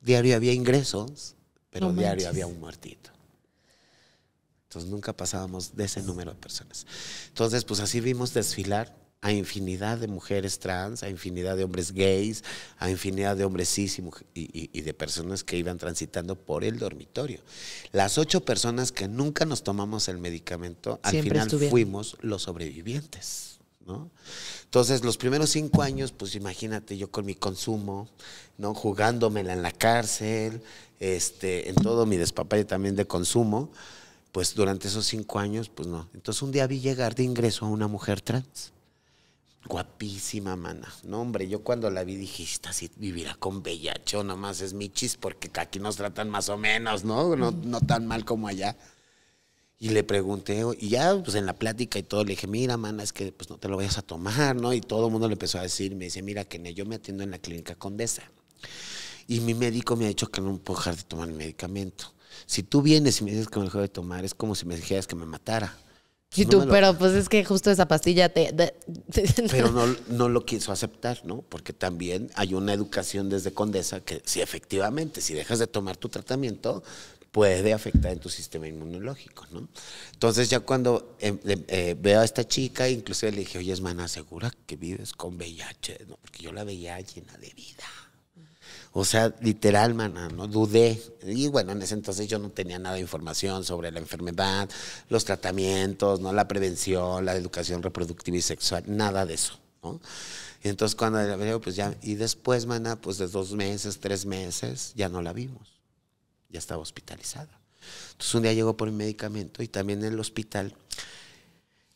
Diario había ingresos, pero diario había un muertito. Entonces nunca pasábamos de ese número de personas. Entonces, pues así vimos desfilar a infinidad de mujeres trans, a infinidad de hombres gays, a infinidad de hombres cis y, de personas que iban transitando por el dormitorio. Las ocho personas que nunca nos tomamos el medicamento, al final fuimos los sobrevivientes. ¿no? Entonces, los primeros cinco años, pues imagínate yo con mi consumo, ¿no? jugándomela en la cárcel, este, en todo mi despapalle también de consumo pues durante esos cinco años, pues no. Entonces un día vi llegar de ingreso a una mujer trans. Guapísima, mana. No, hombre, yo cuando la vi dije, esta sí vivirá con bellacho, nomás es michis, porque aquí nos tratan más o menos, ¿no? No, no tan mal como allá. Y le pregunté, y ya pues en la plática y todo, le dije, mira, mana, es que pues no te lo vayas a tomar, ¿no? Y todo el mundo le empezó a decir, me dice, mira, que yo me atiendo en la clínica Condesa. Y mi médico me ha dicho que no puedo dejar de tomar el medicamento. Si tú vienes y me dices que me dejó de tomar, es como si me dijeras que me matara. tú, pero pues es que justo esa pastilla te... Pero no, no lo quiso aceptar, ¿no? Porque también hay una educación desde Condesa que si efectivamente, si dejas de tomar tu tratamiento, puede afectar en tu sistema inmunológico, ¿no? Entonces ya cuando em, em, eh, veo a esta chica, inclusive le dije, oye, es mana, ¿segura que vives con VIH? No, porque yo la veía llena de vida o sea, literal, mana, no dudé. Y bueno, en ese entonces yo no tenía nada de información sobre la enfermedad, los tratamientos, ¿no? La prevención, la educación reproductiva y sexual, nada de eso, Y entonces cuando pues ya, y después, mana, pues de dos meses, tres meses, ya no la vimos. Ya estaba hospitalizada. Entonces un día llegó por mi medicamento y también en el hospital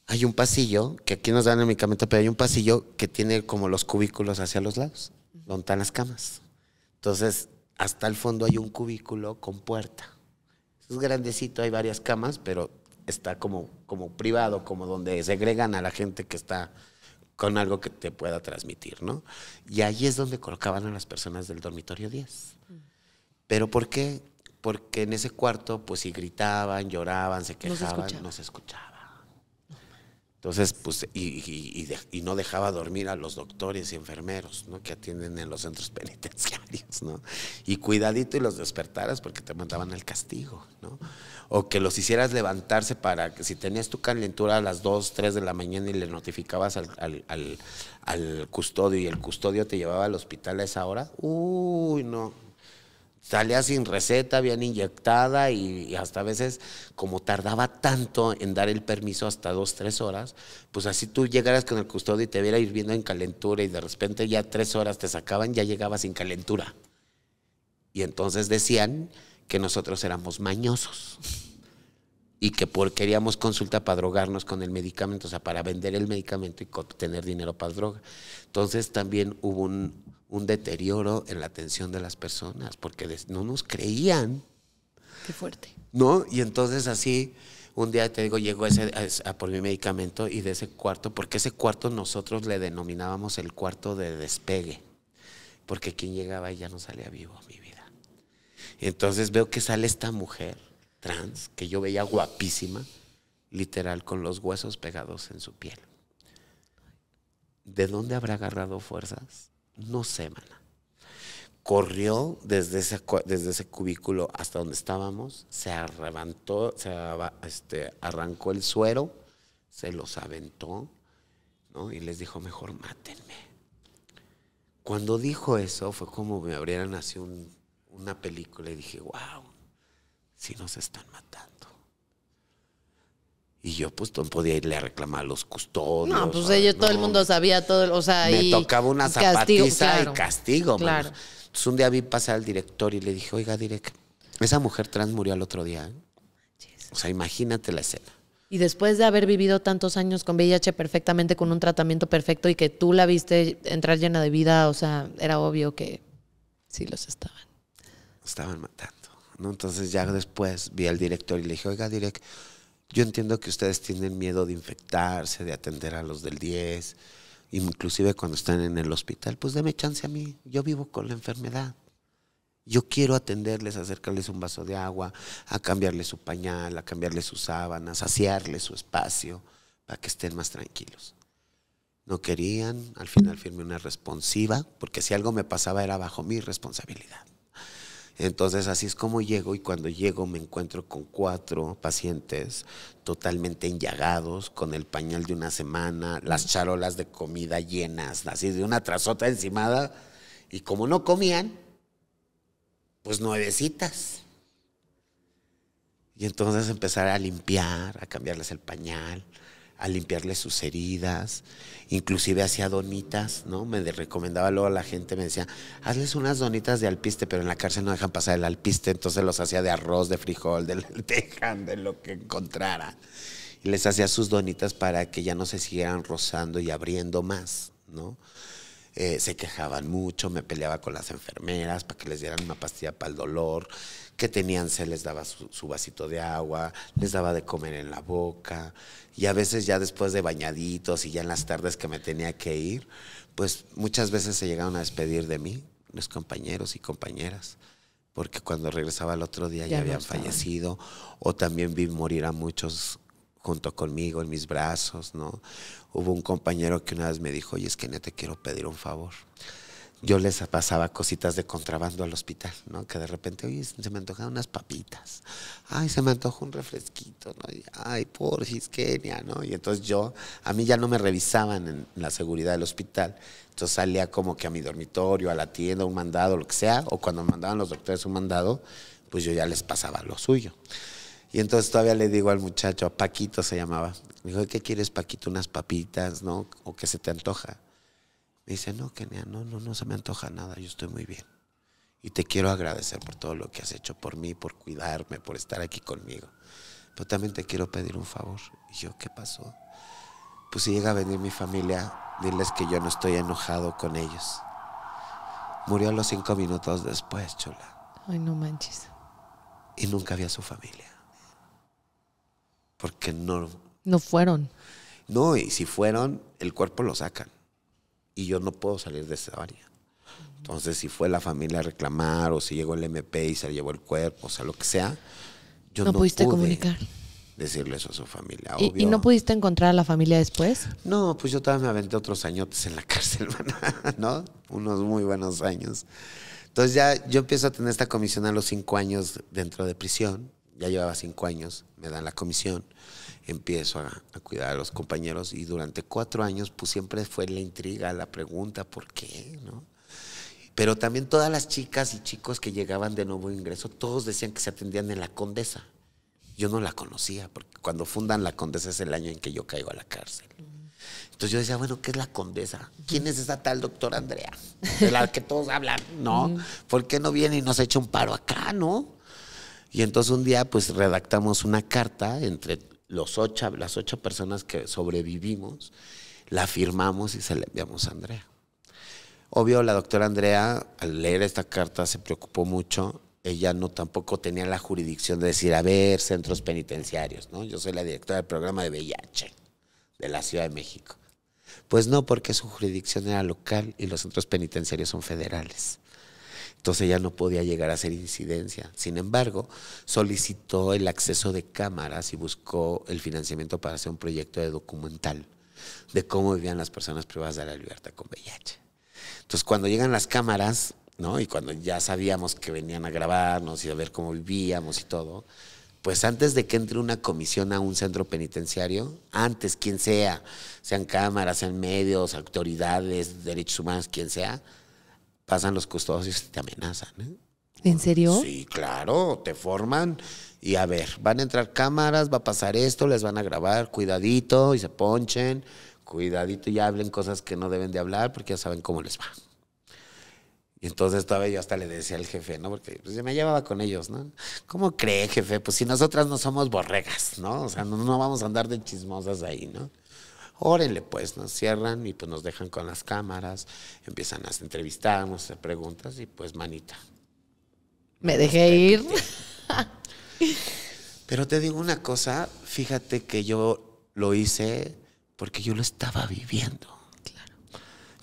hay un pasillo, que aquí nos dan el medicamento, pero hay un pasillo que tiene como los cubículos hacia los lados, donde están las camas. Entonces, hasta el fondo hay un cubículo con puerta. Es grandecito, hay varias camas, pero está como, como privado, como donde segregan a la gente que está con algo que te pueda transmitir, ¿no? Y ahí es donde colocaban a las personas del dormitorio 10. ¿Pero por qué? Porque en ese cuarto, pues si gritaban, lloraban, se quejaban, no se escuchaban. No se escuchaba. Entonces, pues, y, no dejaba dormir a los doctores y enfermeros, ¿no? Que atienden en los centros penitenciarios, ¿no? Y cuidadito y los despertaras porque te mandaban al castigo, ¿no? O que los hicieras levantarse para que si tenías tu calentura a las 2, 3 de la mañana y le notificabas al, al, al, al custodio y el custodio te llevaba al hospital a esa hora, uy, no, Salía sin receta, bien inyectada y, hasta a veces, como tardaba tanto en dar el permiso hasta dos, tres horas, pues así tú llegaras con el custodio y te viera viendo en calentura y de repente ya tres horas te sacaban, ya llegabas sin calentura. Y entonces decían que nosotros éramos mañosos y que por queríamos consulta para drogarnos con el medicamento, o sea, para vender el medicamento y obtener dinero para droga. Entonces también hubo un, un deterioro en la atención de las personas, porque no nos creían. Qué fuerte. ¿No? Y entonces así, un día te digo, llegó ese, a, por mi medicamento y de ese cuarto, porque ese cuarto nosotros le denominábamos el cuarto de despegue, porque quien llegaba ya no salía vivo, mi vida. Y entonces veo que sale esta mujer trans, que yo veía guapísima, literal, con los huesos pegados en su piel. ¿De dónde habrá agarrado fuerzas? No sé, mana. Corrió desde ese, desde ese cubículo hasta donde estábamos, se arrebantó, se este, arrancó el suero, se los aventó, ¿no? Y les dijo, mejor mátenme. Cuando dijo eso, fue como me abrieran así una película y dije, wow, si nos están matando. Y yo, pues, podía irle a reclamar a los custodios. No, pues, ellos, todo el mundo sabía todo. O sea, Me tocaba una zapatiza y castigo, claro. Entonces, un día vi pasar al director y le dije, oiga, direct esa mujer trans murió al otro día. ¿eh? O sea, imagínate la escena. Y después de haber vivido tantos años con VIH perfectamente, con un tratamiento perfecto y que tú la viste entrar llena de vida, o sea, era obvio que sí los estaban. Estaban matando. ¿no? Entonces ya después vi al director y le dije, oiga, direct yo entiendo que ustedes tienen miedo de infectarse, de atender a los del 10, inclusive cuando están en el hospital, pues deme chance a mí, yo vivo con la enfermedad. Yo quiero atenderles, acercarles un vaso de agua, a cambiarles su pañal, a cambiarles sus sábanas, saciarles su espacio para que estén más tranquilos. No querían, al final firme una responsiva, porque si algo me pasaba era bajo mi responsabilidad. Entonces así es como llego y cuando llego me encuentro con cuatro pacientes totalmente enllagados, con el pañal de una semana, las mm. charolas de comida llenas, así de una otra encimada, y como no comían, pues nuevecitas. Y entonces empezar a limpiar, a cambiarles el pañal, a limpiarle sus heridas, inclusive hacía donitas, ¿no? Me recomendaba luego a la gente, me decía, hazles unas donitas de alpiste, pero en la cárcel no dejan pasar el alpiste, entonces los hacía de arroz, de frijol, de lenteja, de lo que encontrara. Y les hacía sus donitas para que ya no se siguieran rozando y abriendo más, ¿no? Eh, se quejaban mucho, me peleaba con las enfermeras para que les dieran una pastilla para el dolor, que tenían se les daba su, vasito de agua, les daba de comer en la boca, y a veces ya después de bañaditos y ya en las tardes que me tenía que ir, pues muchas veces se llegaron a despedir de mí, los compañeros y compañeras, porque cuando regresaba al otro día ya, habían fallecido, o también vi morir a muchos junto conmigo en mis brazos, ¿no? Hubo un compañero que una vez me dijo, oye, es que no te quiero pedir un favor yo les pasaba cositas de contrabando al hospital, ¿no? Que de repente, oye, se me antojan unas papitas, ay, se me antoja un refresquito, ¿no? ay, por Kenia, ¿no? Y entonces yo, a mí ya no me revisaban en la seguridad del hospital, entonces salía como que a mi dormitorio, a la tienda, un mandado, lo que sea, o cuando mandaban los doctores un mandado, pues yo ya les pasaba lo suyo. Y entonces todavía le digo al muchacho, a Paquito se llamaba, me dijo, ¿qué quieres, Paquito? Unas papitas, ¿no? ¿O qué se te antoja? Me dice, no, Kenia, no, no, no se me antoja nada, yo estoy muy bien. Y te quiero agradecer por todo lo que has hecho por mí, por cuidarme, por estar aquí conmigo. Pero también te quiero pedir un favor. Y yo, ¿qué pasó? Pues si llega a venir mi familia, diles que yo no estoy enojado con ellos. Murió a los cinco minutos después, chula. Ay, no manches. Y nunca había a su familia. Porque no... No fueron. No, y si fueron, el cuerpo lo sacan y yo no puedo salir de esa área. Entonces, si fue la familia a reclamar o si llegó el MP y se llevó el cuerpo, o sea, lo que sea, yo no, pudiste pude comunicar. Decirle eso a su familia. ¿Y, no pudiste encontrar a la familia después? No, pues yo todavía me aventé otros añotes en la cárcel, ¿no? Unos muy buenos años. Entonces ya yo empiezo a tener esta comisión a los cinco años dentro de prisión. Ya llevaba cinco años, me dan la comisión empiezo a, cuidar a los compañeros y durante cuatro años pues siempre fue la intriga, la pregunta, ¿por qué? Pero también todas las chicas y chicos que llegaban de nuevo ingreso, todos decían que se atendían en la condesa. Yo no la conocía, porque cuando fundan la condesa es el año en que yo caigo a la cárcel. Entonces yo decía, bueno, ¿qué es la condesa? ¿Quién es esa tal doctora Andrea? De la que todos hablan, ¿no? ¿Por qué no viene y nos ha echa un paro acá, no? Y entonces un día pues redactamos una carta entre las ocho personas que sobrevivimos, la firmamos y se la enviamos a Andrea. Obvio, la doctora Andrea, al leer esta carta, se preocupó mucho. Ella no tampoco tenía la jurisdicción de decir, a ver, centros penitenciarios, ¿no? Yo soy la directora del programa de VIH de la Ciudad de México. Pues no, porque su jurisdicción era local y los centros penitenciarios son federales. Entonces ya no podía llegar a hacer incidencia. Sin embargo, solicitó el acceso de cámaras y buscó el financiamiento para hacer un proyecto de documental de cómo vivían las personas privadas de la libertad con VIH. Entonces, cuando llegan las cámaras, ¿no? Y cuando ya sabíamos que venían a grabarnos y a ver cómo vivíamos y todo, pues antes de que entre una comisión a un centro penitenciario, antes quien sea, sean cámaras, sean medios, autoridades, derechos humanos, quien sea, pasan los custodios y te amenazan. ¿eh? ¿En serio? Sí, claro, te forman y a ver, van a entrar cámaras, va a pasar esto, les van a grabar, cuidadito y se ponchen, cuidadito y hablen cosas que no deben de hablar porque ya saben cómo les va. Y entonces todavía yo hasta le decía al jefe, ¿no? Porque se pues, me llevaba con ellos, ¿no? ¿Cómo cree, jefe? Pues si nosotras no somos borregas, ¿no? O sea, no vamos a andar de chismosas ahí, ¿no? Órenle, pues nos cierran y pues nos dejan con las cámaras, empiezan a entrevistarnos, hacer preguntas y pues manita. Me dejé ir. Pero te digo una cosa, fíjate que yo lo hice porque yo lo estaba viviendo. Claro.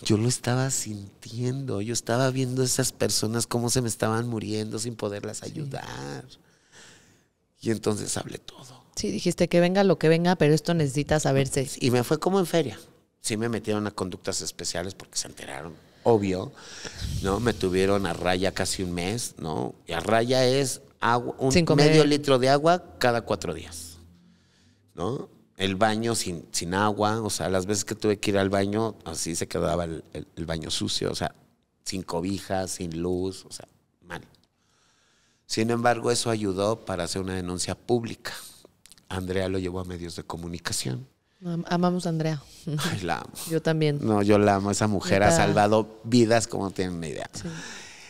Yo lo estaba sintiendo, yo estaba viendo a esas personas cómo se me estaban muriendo sin poderlas ayudar. Y entonces hablé todo. Sí, dijiste que venga lo que venga, pero esto necesita saberse. Y me fue como en feria. Sí me metieron a conductas especiales porque se enteraron, obvio, ¿no? Me tuvieron a raya casi un mes, ¿no? Y a raya es agua, un medio litro de agua cada cuatro días, ¿no? El baño sin, sin agua, o sea, las veces que tuve que ir al baño, así se quedaba el baño sucio, o sea, sin cobijas, sin luz, o sea, mal. Sin embargo, eso ayudó para hacer una denuncia pública. Andrea lo llevó a medios de comunicación. Amamos a Andrea. Ay, la amo. Yo también. No, yo la amo. Esa mujer ha salvado vidas como tienen una idea.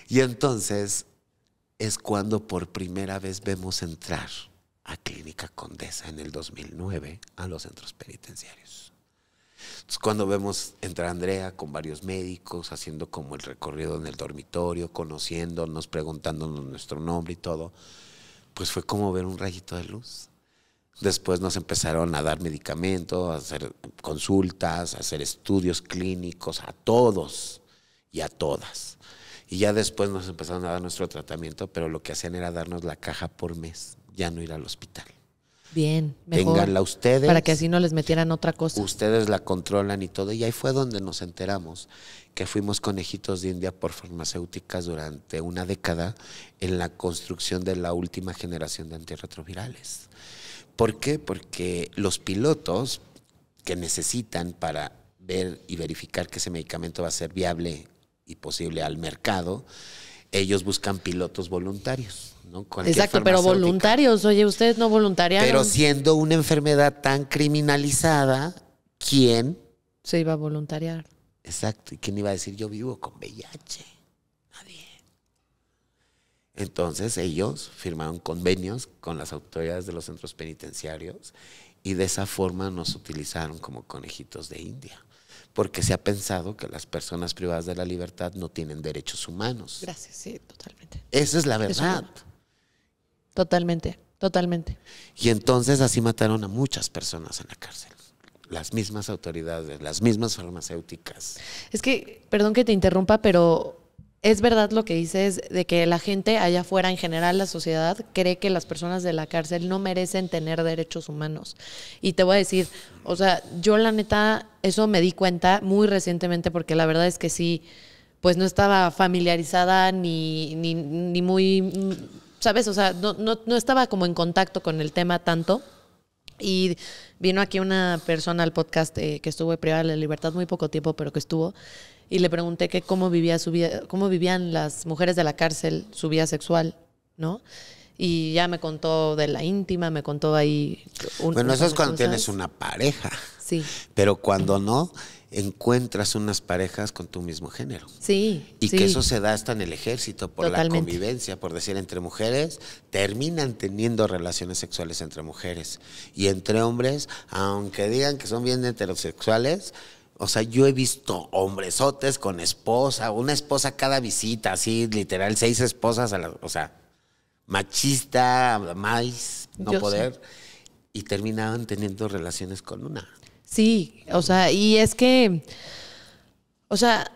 Y entonces es cuando por primera vez vemos entrar a Clínica Condesa en el 2009 a los centros penitenciarios. Entonces, cuando vemos entrar Andrea con varios médicos, haciendo como el recorrido en el dormitorio, conociéndonos, preguntándonos nuestro nombre y todo, pues fue como ver un rayito de luz. Después nos empezaron a dar medicamentos, a hacer consultas, a hacer estudios clínicos, a todos y a todas. Y ya después nos empezaron a dar nuestro tratamiento, pero lo que hacían era darnos la caja por mes, ya no ir al hospital. Bien, mejor. Ténganla ustedes. Para que así no les metieran otra cosa. Ustedes la controlan y todo. Y ahí fue donde nos enteramos que fuimos conejitos de India por farmacéuticas durante una década en la construcción de la última generación de antirretrovirales. ¿Por qué? Porque los pilotos que necesitan para ver y verificar que ese medicamento va a ser viable y posible al mercado, ellos buscan pilotos voluntarios. ¿no? Exacto, pero voluntarios, oye, ustedes no voluntariaron. Pero siendo una enfermedad tan criminalizada, ¿quién? Se iba a voluntariar. Exacto, ¿y quién iba a decir yo vivo con VIH? Entonces ellos firmaron convenios con las autoridades de los centros penitenciarios y de esa forma nos utilizaron como conejitos de India, porque se ha pensado que las personas privadas de la libertad no tienen derechos humanos. Gracias, sí, totalmente. Esa es la verdad. totalmente, totalmente. Y entonces así mataron a muchas personas en la cárcel las mismas autoridades, las mismas farmacéuticas. Es que, perdón que te interrumpa, pero es verdad lo que dices de que la gente allá afuera, en general la sociedad, cree que las personas de la cárcel no merecen tener derechos humanos. Y te voy a decir, o sea, yo la neta, eso me di cuenta muy recientemente porque la verdad es que sí, pues no estaba familiarizada ni, ni, ni muy, ¿sabes? O sea, no, no, estaba como en contacto con el tema tanto. Y vino aquí una persona al podcast eh, que estuvo privada de la libertad muy poco tiempo, pero que estuvo, y le pregunté que cómo vivía su vida, cómo vivían las mujeres de la cárcel su vida sexual, ¿no? Y ya me contó de la íntima, me contó ahí. bueno, eso es cuando tienes una pareja. Sí. Pero cuando no, encuentras unas parejas con tu mismo género. Sí. Y que eso se da hasta en el ejército, por la convivencia, por decir, entre mujeres, terminan teniendo relaciones sexuales entre mujeres. Y entre hombres, aunque digan que son bien heterosexuales, o sea, yo he visto hombresotes con esposa, una esposa cada visita, así, literal, seis esposas a la, o sea, machista, más, no poder. Y terminaban teniendo relaciones con una. Sí, o sea, y es que, o sea,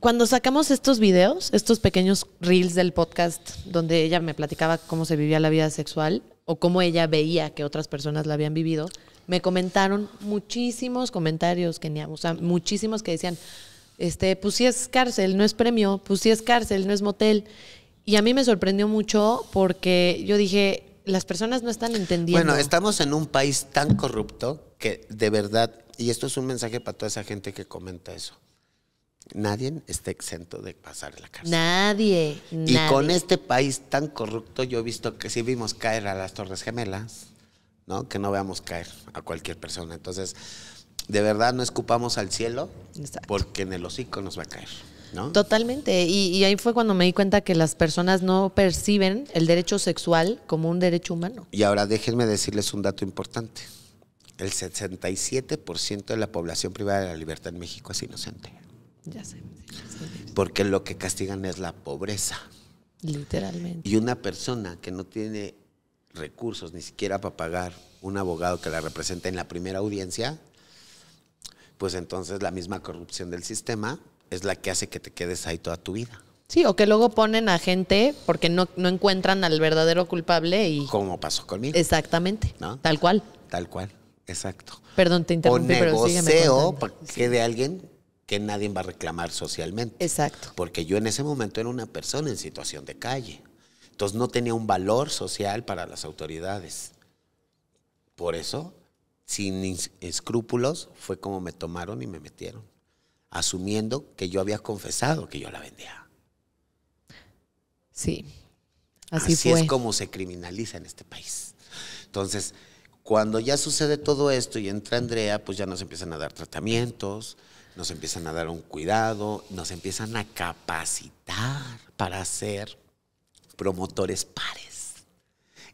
cuando sacamos estos videos, estos pequeños reels del podcast donde ella me platicaba cómo se vivía la vida sexual o cómo ella veía que otras personas la habían vivido, me comentaron muchísimos comentarios, que o sea, muchísimos que decían, este, pues si es cárcel, no es premio, pues si es cárcel, no es motel. Y a mí me sorprendió mucho porque yo dije, las personas no están entendiendo. Bueno, estamos en un país tan corrupto que de verdad, y esto es un mensaje para toda esa gente que comenta eso. Nadie está exento de pasar la cárcel. Nadie. Y con este país tan corrupto, yo he visto que sí vimos caer a las Torres Gemelas que no veamos caer a cualquier persona. Entonces, de verdad no escupamos al cielo porque en el hocico nos va a caer. ¿No? Totalmente. Y, y, ahí fue cuando me di cuenta que las personas no perciben el derecho sexual como un derecho humano. Y ahora déjenme decirles un dato importante. El 67% de la población privada de la libertad en México es inocente. Ya sé. Porque lo que castigan es la pobreza. Literalmente. Y una persona que no tiene recursos ni siquiera para pagar un abogado que la represente en la primera audiencia, pues entonces la misma corrupción del sistema es la que hace que te quedes ahí toda tu vida. Sí, o que luego ponen a gente porque no, no encuentran al verdadero culpable y... Como pasó conmigo. Exactamente. ¿No? Tal cual. Tal cual, exacto. Perdón, te interrumpí, o negocio que de alguien que nadie va a reclamar socialmente. Exacto. Porque yo en ese momento era una persona en situación de calle. Entonces no tenía un valor social para las autoridades. Por eso, sin escrúpulos, fue como me tomaron y me metieron, asumiendo que yo había confesado que yo la vendía. Sí, así, así es como se criminaliza en este país. Entonces, cuando ya sucede todo esto y entra Andrea, pues ya nos empiezan a dar tratamientos, nos empiezan a dar un cuidado, nos empiezan a capacitar para hacer promotores pares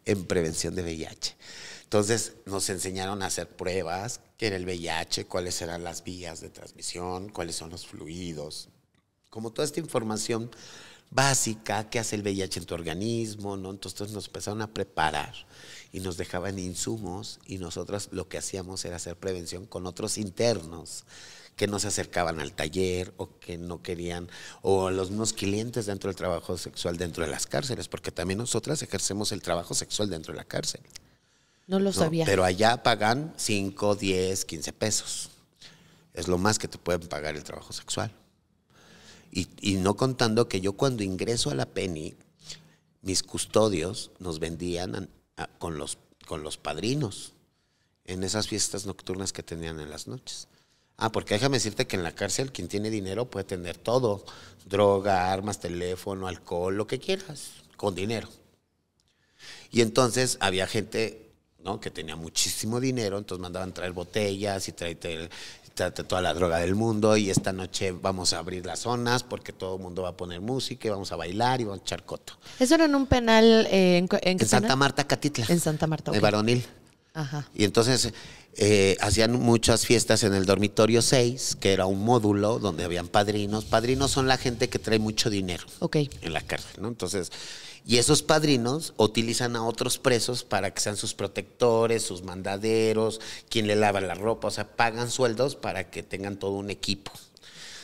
en prevención de VIH. Entonces nos enseñaron a hacer pruebas, qué era el VIH, cuáles eran las vías de transmisión, cuáles son los fluidos, como toda esta información básica, qué hace el VIH en tu organismo, ¿no? Entonces nos empezaron a preparar y nos dejaban insumos y nosotros lo que hacíamos era hacer prevención con otros internos que no se acercaban al taller o que no querían, o los mismos clientes dentro del trabajo sexual dentro de las cárceles, porque también nosotras ejercemos el trabajo sexual dentro de la cárcel. No lo sabía. Pero allá pagan 5, 10, 15 pesos. Es lo más que te pueden pagar el trabajo sexual. Y, y no contando que yo cuando ingreso a la PENI, mis custodios nos vendían con, los, con los padrinos en esas fiestas nocturnas que tenían en las noches. Ah, porque déjame decirte que en la cárcel quien tiene dinero puede tener todo, droga, armas, teléfono, alcohol, lo que quieras, con dinero. Y entonces había gente ¿no? que tenía muchísimo dinero, entonces mandaban traer botellas y traerte, toda la droga del mundo y esta noche vamos a abrir las zonas porque todo el mundo va a poner música y vamos a bailar y vamos a echar coto. Eso era en un penal eh, en, Santa Marta, Catitla. En Santa Marta. Okay. En varonil. Ajá. Y entonces eh, hacían muchas fiestas en el dormitorio 6, que era un módulo donde habían padrinos. Padrinos son la gente que trae mucho dinero en la cárcel, ¿no? Entonces, y esos padrinos utilizan a otros presos para que sean sus protectores, sus mandaderos, quien le lava la ropa, o sea, pagan sueldos para que tengan todo un equipo.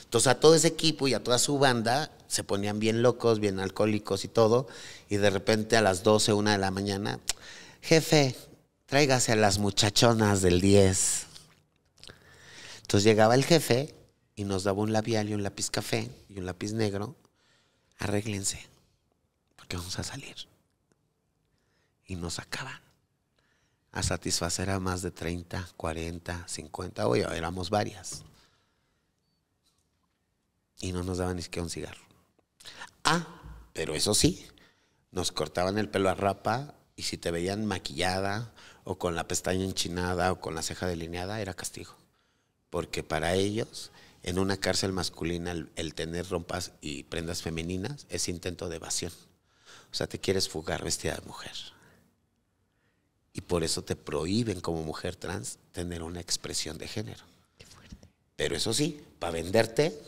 Entonces a todo ese equipo y a toda su banda se ponían bien locos, bien alcohólicos y todo, y de repente a las 12, 1 de la mañana, jefe, tráigase a las muchachonas del 10. Entonces llegaba el jefe y nos daba un labial y un lápiz café y un lápiz negro. Arréglense, porque vamos a salir. Y nos sacaban a satisfacer a más de 30, 40, 50, oye, éramos varias. Y no nos daban ni siquiera un cigarro. Ah, pero eso sí, nos cortaban el pelo a rapa y si te veían maquillada o con la pestaña enchinada o con la ceja delineada era castigo. Porque para ellos, en una cárcel masculina, el, tener rompas y prendas femeninas es intento de evasión. O sea, te quieres fugar vestida de mujer. Y por eso te prohíben como mujer trans tener una expresión de género. Qué fuerte. Pero eso sí, para venderte,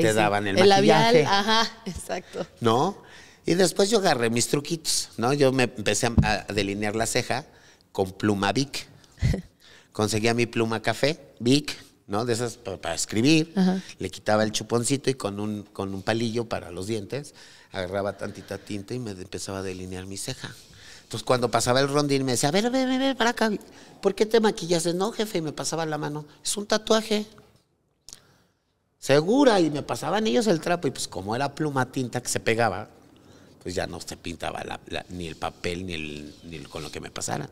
te daban el, maquillaje. Ajá, exacto. ¿No? Y después yo agarré mis truquitos, ¿no? Yo me empecé a delinear la ceja con pluma Vic. Conseguía mi pluma café, Vic, ¿no? De esas para, escribir. Le quitaba el chuponcito y con un, con un palillo para los dientes agarraba tantita tinta y me empezaba a delinear mi ceja. Entonces cuando pasaba el rondín me decía, a ver, ver, a ver, para acá. ¿Por qué te maquillas? No, jefe, y me pasaba la mano. Es un tatuaje. Segura, y me pasaban ellos el trapo. Y pues como era pluma tinta que se pegaba, pues ya no se pintaba ni el papel ni, el, ni con lo que me pasara.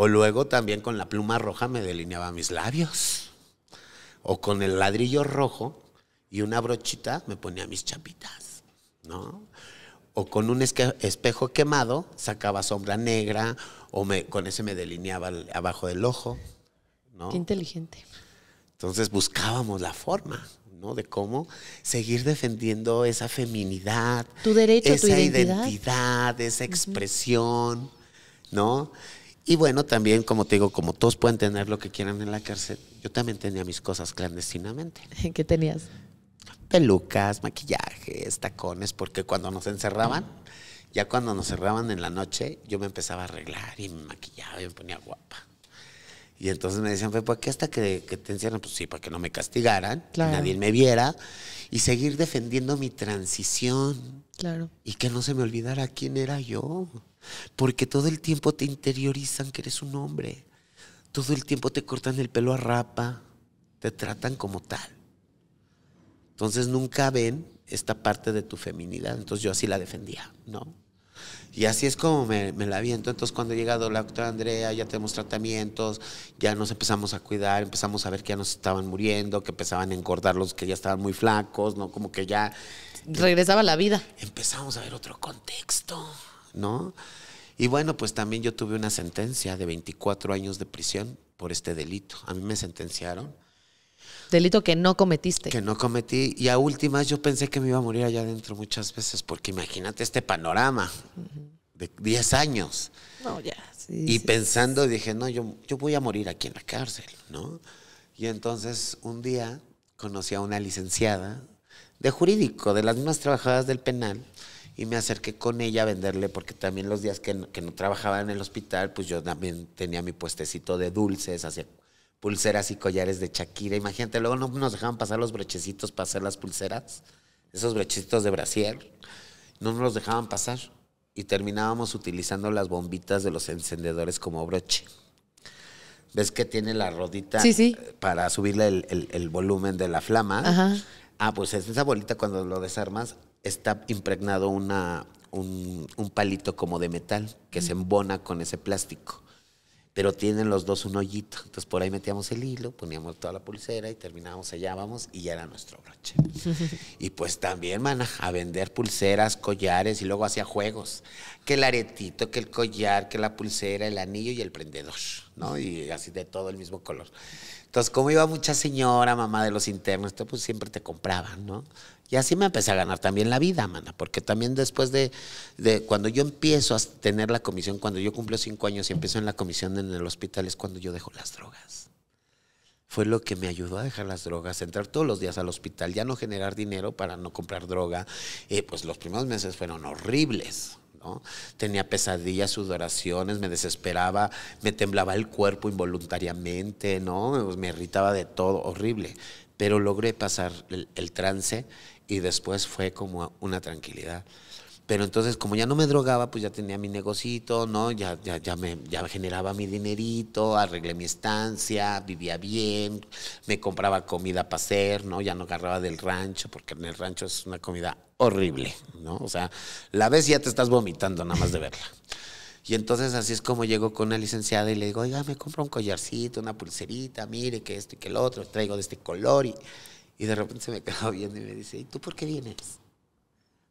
O luego también con la pluma roja me delineaba mis labios. O con el ladrillo rojo y una brochita me ponía mis chapitas, ¿no? O con un espejo quemado sacaba sombra negra o me, con ese me delineaba abajo del ojo, ¿no? Qué inteligente. Entonces buscábamos la forma, ¿no? De cómo seguir defendiendo esa feminidad, tu derecho, esa tu identidad. identidad. esa expresión, ¿no? Y bueno, también, como te digo, como todos pueden tener lo que quieran en la cárcel, yo también tenía mis cosas clandestinamente. ¿Qué tenías? Pelucas, maquillaje, tacones, porque cuando nos encerraban, ya cuando nos cerraban en la noche, yo me empezaba a arreglar y me maquillaba y me ponía guapa. Y entonces me decían, ¿por qué hasta que, te encierran? Pues sí, para que no me castigaran, nadie me viera y seguir defendiendo mi transición. Claro. Y que no se me olvidara quién era yo. Porque todo el tiempo te interiorizan que eres un hombre. Todo el tiempo te cortan el pelo a rapa. Te tratan como tal. Entonces nunca ven esta parte de tu feminidad. Entonces yo así la defendía, ¿no? Y así es como me, la aviento Entonces cuando ha llegado la doctora Andrea, ya tenemos tratamientos, ya nos empezamos a cuidar, empezamos a ver que ya nos estaban muriendo, que empezaban a engordar los que ya estaban muy flacos, ¿no? Como que ya... Regresaba la vida. Empezamos a ver otro contexto. ¿no? Y bueno, pues también yo tuve una sentencia de 24 años de prisión por este delito. A mí me sentenciaron. Delito que no cometiste. Que no cometí. Y a últimas yo pensé que me iba a morir allá adentro muchas veces, porque imagínate este panorama de 10 años. No, ya. y pensando dije, no, yo, yo voy a morir aquí en la cárcel, ¿no? Y entonces un día conocí a una licenciada de jurídico, de las mismas trabajadas del penal, y me acerqué con ella a venderle, porque también los días que no, trabajaba en el hospital, pues yo también tenía mi puestecito de dulces, hacía pulseras y collares de Shakira. Imagínate, luego no nos dejaban pasar los brochecitos para hacer las pulseras, esos brochecitos de brasier, no nos los dejaban pasar y terminábamos utilizando las bombitas de los encendedores como broche. ¿Ves que tiene la rodita eh, para subirle el, volumen de la flama? Ah, pues esa bolita cuando lo desarmas, está impregnado una, un, palito como de metal que se embona con ese plástico. Pero tienen los dos un hoyito. Entonces por ahí metíamos el hilo, poníamos toda la pulsera y terminábamos, allá vamos y ya era nuestro broche. y pues también, mana, a vender pulseras, collares y luego hacía juegos. Que el aretito, que el collar, que la pulsera, el anillo y el prendedor, ¿no? Y así de todo el mismo color. Entonces, como iba mucha señora, mamá de los internos, pues siempre te compraban, ¿no? Y así me empecé a ganar también la vida, mana, porque también después de, cuando yo empiezo a tener la comisión, cuando yo cumplo cinco años y empiezo en la comisión en el hospital, es cuando yo dejo las drogas. Fue lo que me ayudó a dejar las drogas, entrar todos los días al hospital, ya no generar dinero para no comprar droga. Y eh, pues los primeros meses fueron horribles, Tenía pesadillas, sudoraciones, me desesperaba, me temblaba el cuerpo involuntariamente, ¿no? me irritaba de todo, horrible. Pero logré pasar el, trance y después fue como una tranquilidad. Pero entonces, como ya no me drogaba, pues ya tenía mi negocito, ¿no? Ya, ya, me, generaba mi dinerito, arreglé mi estancia, vivía bien, me compraba comida para hacer, ¿no? Ya no agarraba del rancho, porque en el rancho es una comida horrible, ¿no? O sea, la ves y ya te estás vomitando nada más de verla. Y entonces así es como llego con una licenciada y le digo, oiga, me compro un collarcito, una pulserita, mire que esto y que el otro, traigo de este color. Y, y de repente se me queda viendo y me dice, ¿y tú por qué vienes?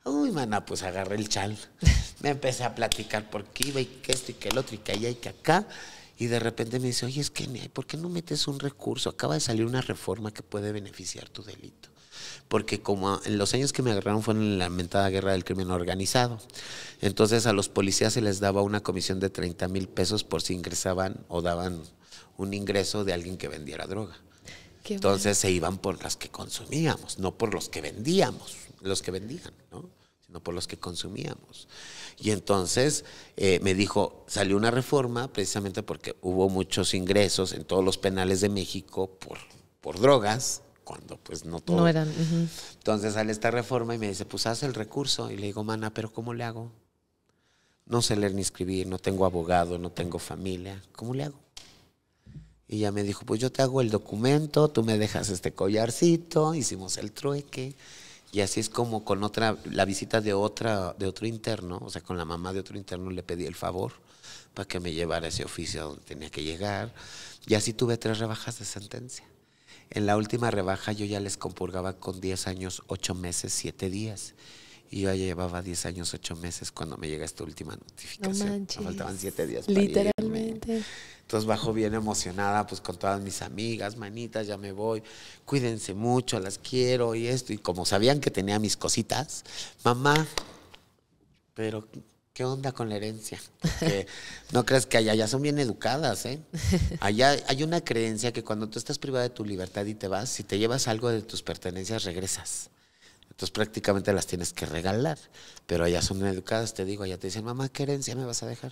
Uy, maná, pues agarré el chal. Me empecé a platicar por qué iba y que esto y que el otro y que allá y que acá. Y de repente me dice, oye, es que, ¿por qué no metes un recurso? Acaba de salir una reforma que puede beneficiar tu delito porque como en los años que me agarraron fue en la lamentada guerra del crimen organizado. Entonces a los policías se les daba una comisión de 30 mil pesos por si ingresaban o daban un ingreso de alguien que vendiera droga. Entonces se iban por las que consumíamos, no por los que vendíamos, los que vendían, ¿no? sino por los que consumíamos. Y entonces eh, me dijo, salió una reforma precisamente porque hubo muchos ingresos en todos los penales de México por, por drogas, cuando pues no todo. eran. Entonces sale esta reforma y me dice, pues haz el recurso. Y le digo, mana, pero ¿cómo le hago? No sé leer ni escribir, no tengo abogado, no tengo familia. ¿Cómo le hago? Y ella me dijo, pues yo te hago el documento, tú me dejas este collarcito, hicimos el trueque. Y así es como con otra, la visita de, otra, de otro interno, o sea, con la mamá de otro interno le pedí el favor para que me llevara ese oficio donde tenía que llegar. Y así tuve tres rebajas de sentencia. En la última rebaja yo ya les compurgaba con 10 años, 8 meses, 7 días. Y yo ya llevaba 10 años, 8 meses cuando me llega esta última notificación. me faltaban 7 días. Para literalmente. Entonces bajo bien emocionada, pues con todas mis amigas, manitas, ya me voy, cuídense mucho, las quiero y esto. Y como sabían que tenía mis cositas, mamá, pero ¿qué onda con la herencia? no crees que allá ya son bien educadas, ¿eh? Allá hay una creencia que cuando tú estás privada de tu libertad y te vas, si te llevas algo de tus pertenencias, regresas. Entonces prácticamente las tienes que regalar. Pero allá son educadas, te digo, allá te dicen, mamá, ¿qué herencia me vas a dejar?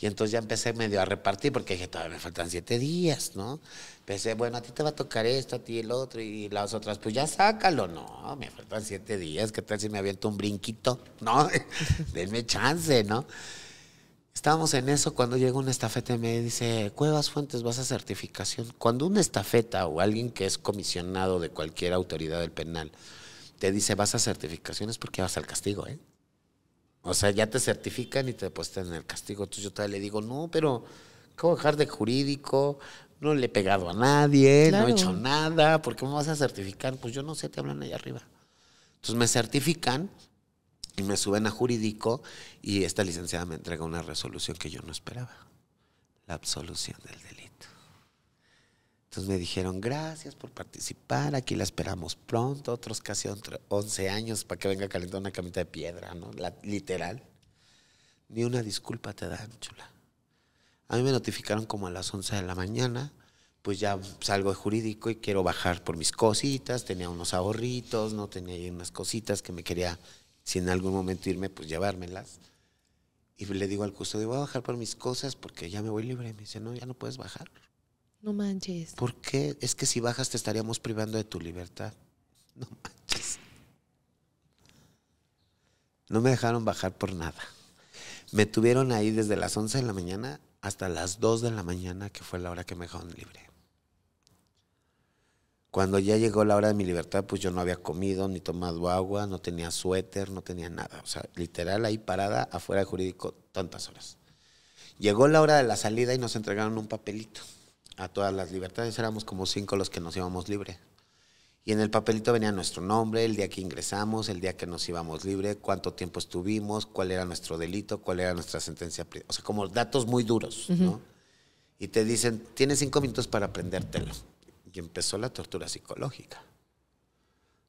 Y entonces ya empecé medio a repartir porque dije, todavía me faltan siete días, ¿no? Pensé, bueno, a ti te va a tocar esto, a ti el otro y las otras, pues ya sácalo, no, me faltan siete días, ¿qué tal si me aviento un brinquito? No, denme chance, ¿no? Estábamos en eso cuando llega una estafeta y me dice, Cuevas Fuentes, vas a certificación. Cuando una estafeta o alguien que es comisionado de cualquier autoridad del penal te dice, vas a certificación, es porque vas al castigo, ¿eh? O sea, ya te certifican y te depositan en el castigo. Entonces yo todavía le digo, no, pero acabo de dejar de jurídico, no le he pegado a nadie, no he hecho nada, ¿por qué me vas a certificar? Pues yo no sé, te hablan allá arriba. Entonces me certifican y me suben a jurídico y esta licenciada me entrega una resolución que yo no esperaba, la absolución del delito. Entonces me dijeron, gracias por participar, aquí la esperamos pronto, otros casi 11 años para que venga calentar una camita de piedra, ¿no? La, literal. Ni una disculpa te dan, chula. A mí me notificaron como a las 11 de la mañana, pues ya salgo de jurídico y quiero bajar por mis cositas, tenía unos ahorritos, no tenía unas cositas que me quería, si en algún momento irme, pues llevármelas. Y le digo al custodio, voy a bajar por mis cosas porque ya me voy libre. y Me dice, no, ya no puedes bajar. No manches. ¿Por qué? Es que si bajas te estaríamos privando de tu libertad. No manches. No me dejaron bajar por nada. Me tuvieron ahí desde las 11 de la mañana hasta las 2 de la mañana, que fue la hora que me dejaron libre. Cuando ya llegó la hora de mi libertad, pues yo no había comido, ni tomado agua, no tenía suéter, no tenía nada. O sea, literal ahí parada afuera del jurídico tantas horas. Llegó la hora de la salida y nos entregaron un papelito a todas las libertades. Éramos como cinco los que nos íbamos libre. Y en el papelito venía nuestro nombre, el día que ingresamos, el día que nos íbamos libre, cuánto tiempo estuvimos, cuál era nuestro delito, cuál era nuestra sentencia. O sea, como datos muy duros, ¿no? Y te dicen, tienes cinco minutos para aprendértelo. Y empezó la tortura psicológica.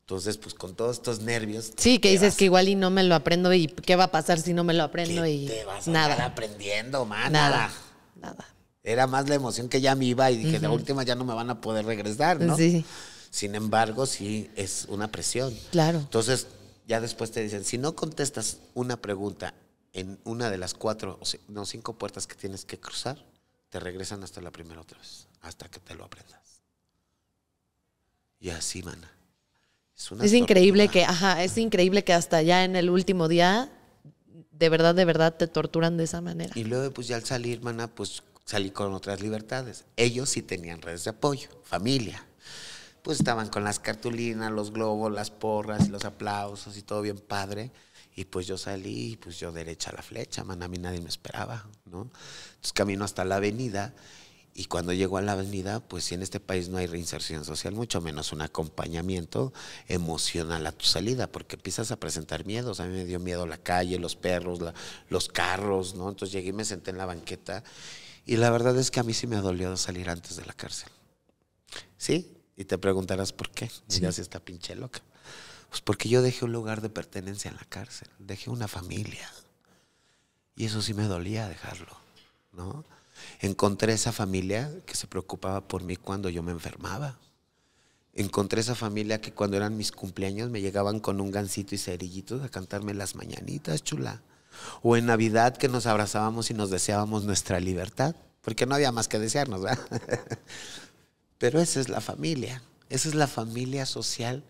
Entonces, pues con todos estos nervios. Sí, que dices que igual y no me lo aprendo y qué va a pasar si no me lo aprendo y te vas a nada. aprendiendo, man? Nada. Nada. Era más la emoción que ya me iba y dije, la última ya no me van a poder regresar, ¿no? Sí. Sin embargo, sí es una presión. Claro. Entonces, ya después te dicen, si no contestas una pregunta en una de las cuatro, no, cinco puertas que tienes que cruzar, te regresan hasta la primera otra vez, hasta que te lo aprendas. Y así, mana. Es, increíble que, ajá, es increíble que hasta ya en el último día, de verdad, de verdad, te torturan de esa manera. Y luego, pues ya al salir, mana, pues salí con otras libertades. Ellos sí tenían redes de apoyo, familia. Pues estaban con las cartulinas, los globos, las porras los aplausos y todo bien padre. Y pues yo salí, pues yo derecha a la flecha, man, a mí nadie me esperaba, ¿no? Entonces camino hasta la avenida y cuando llego a la avenida, pues si en este país no hay reinserción social, mucho menos un acompañamiento emocional a tu salida, porque empiezas a presentar miedos. A mí me dio miedo la calle, los perros, los carros, ¿no? Entonces llegué y me senté en la banqueta y la verdad es que a mí sí me dolió salir antes de la cárcel. ¿Sí? Y te preguntarás por qué. ya se está pinche loca. Pues porque yo dejé un lugar de pertenencia en la cárcel, dejé una familia. Y eso sí me dolía dejarlo, ¿no? Encontré esa familia que se preocupaba por mí cuando yo me enfermaba. Encontré esa familia que cuando eran mis cumpleaños me llegaban con un gancito y cerillitos a cantarme las mañanitas, chula. O en Navidad que nos abrazábamos y nos deseábamos nuestra libertad, porque no había más que desearnos, ¿verdad? Pero esa es la familia, esa es la familia social,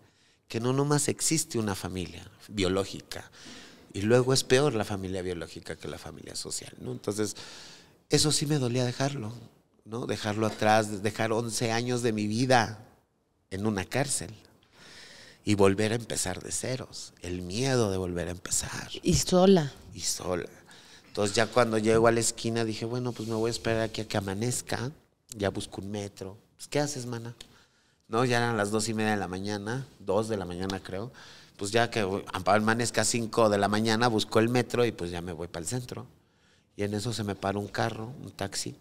que no nomás existe una familia biológica. Y luego es peor la familia biológica que la familia social, Entonces, eso sí me dolía dejarlo, ¿no? Dejarlo atrás, dejar 11 años de mi vida en una cárcel y volver a empezar de ceros, el miedo de volver a empezar. Y sola. Y sola. Entonces ya cuando llego a la esquina dije, bueno, pues me voy a esperar aquí a que amanezca, ya busco un metro. Pues, ¿Qué haces, mana? No, ya eran las dos y media de la mañana, dos de la mañana creo. Pues ya que amanezca a cinco de la mañana, busco el metro y pues ya me voy para el centro. Y en eso se me paró un carro, un taxi.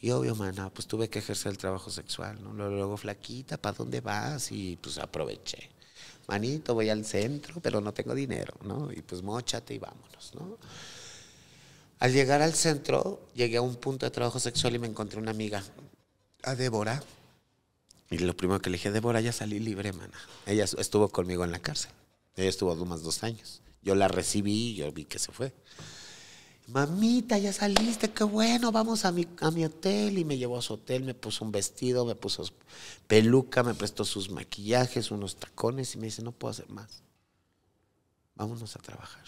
Y obvio, mana, pues tuve que ejercer el trabajo sexual, Luego, flaquita, ¿para dónde vas? Y pues aproveché manito, voy al centro, pero no tengo dinero, ¿no? Y pues mochate y vámonos, ¿no? Al llegar al centro, llegué a un punto de trabajo sexual y me encontré una amiga, a Débora. Y lo primero que le dije, Débora, ya salí libre, mana. Ella estuvo conmigo en la cárcel. Ella estuvo más dos años. Yo la recibí y yo vi que se fue mamita, ya saliste, qué bueno, vamos a mi, a mi hotel. Y me llevó a su hotel, me puso un vestido, me puso peluca, me prestó sus maquillajes, unos tacones y me dice, no puedo hacer más. Vámonos a trabajar.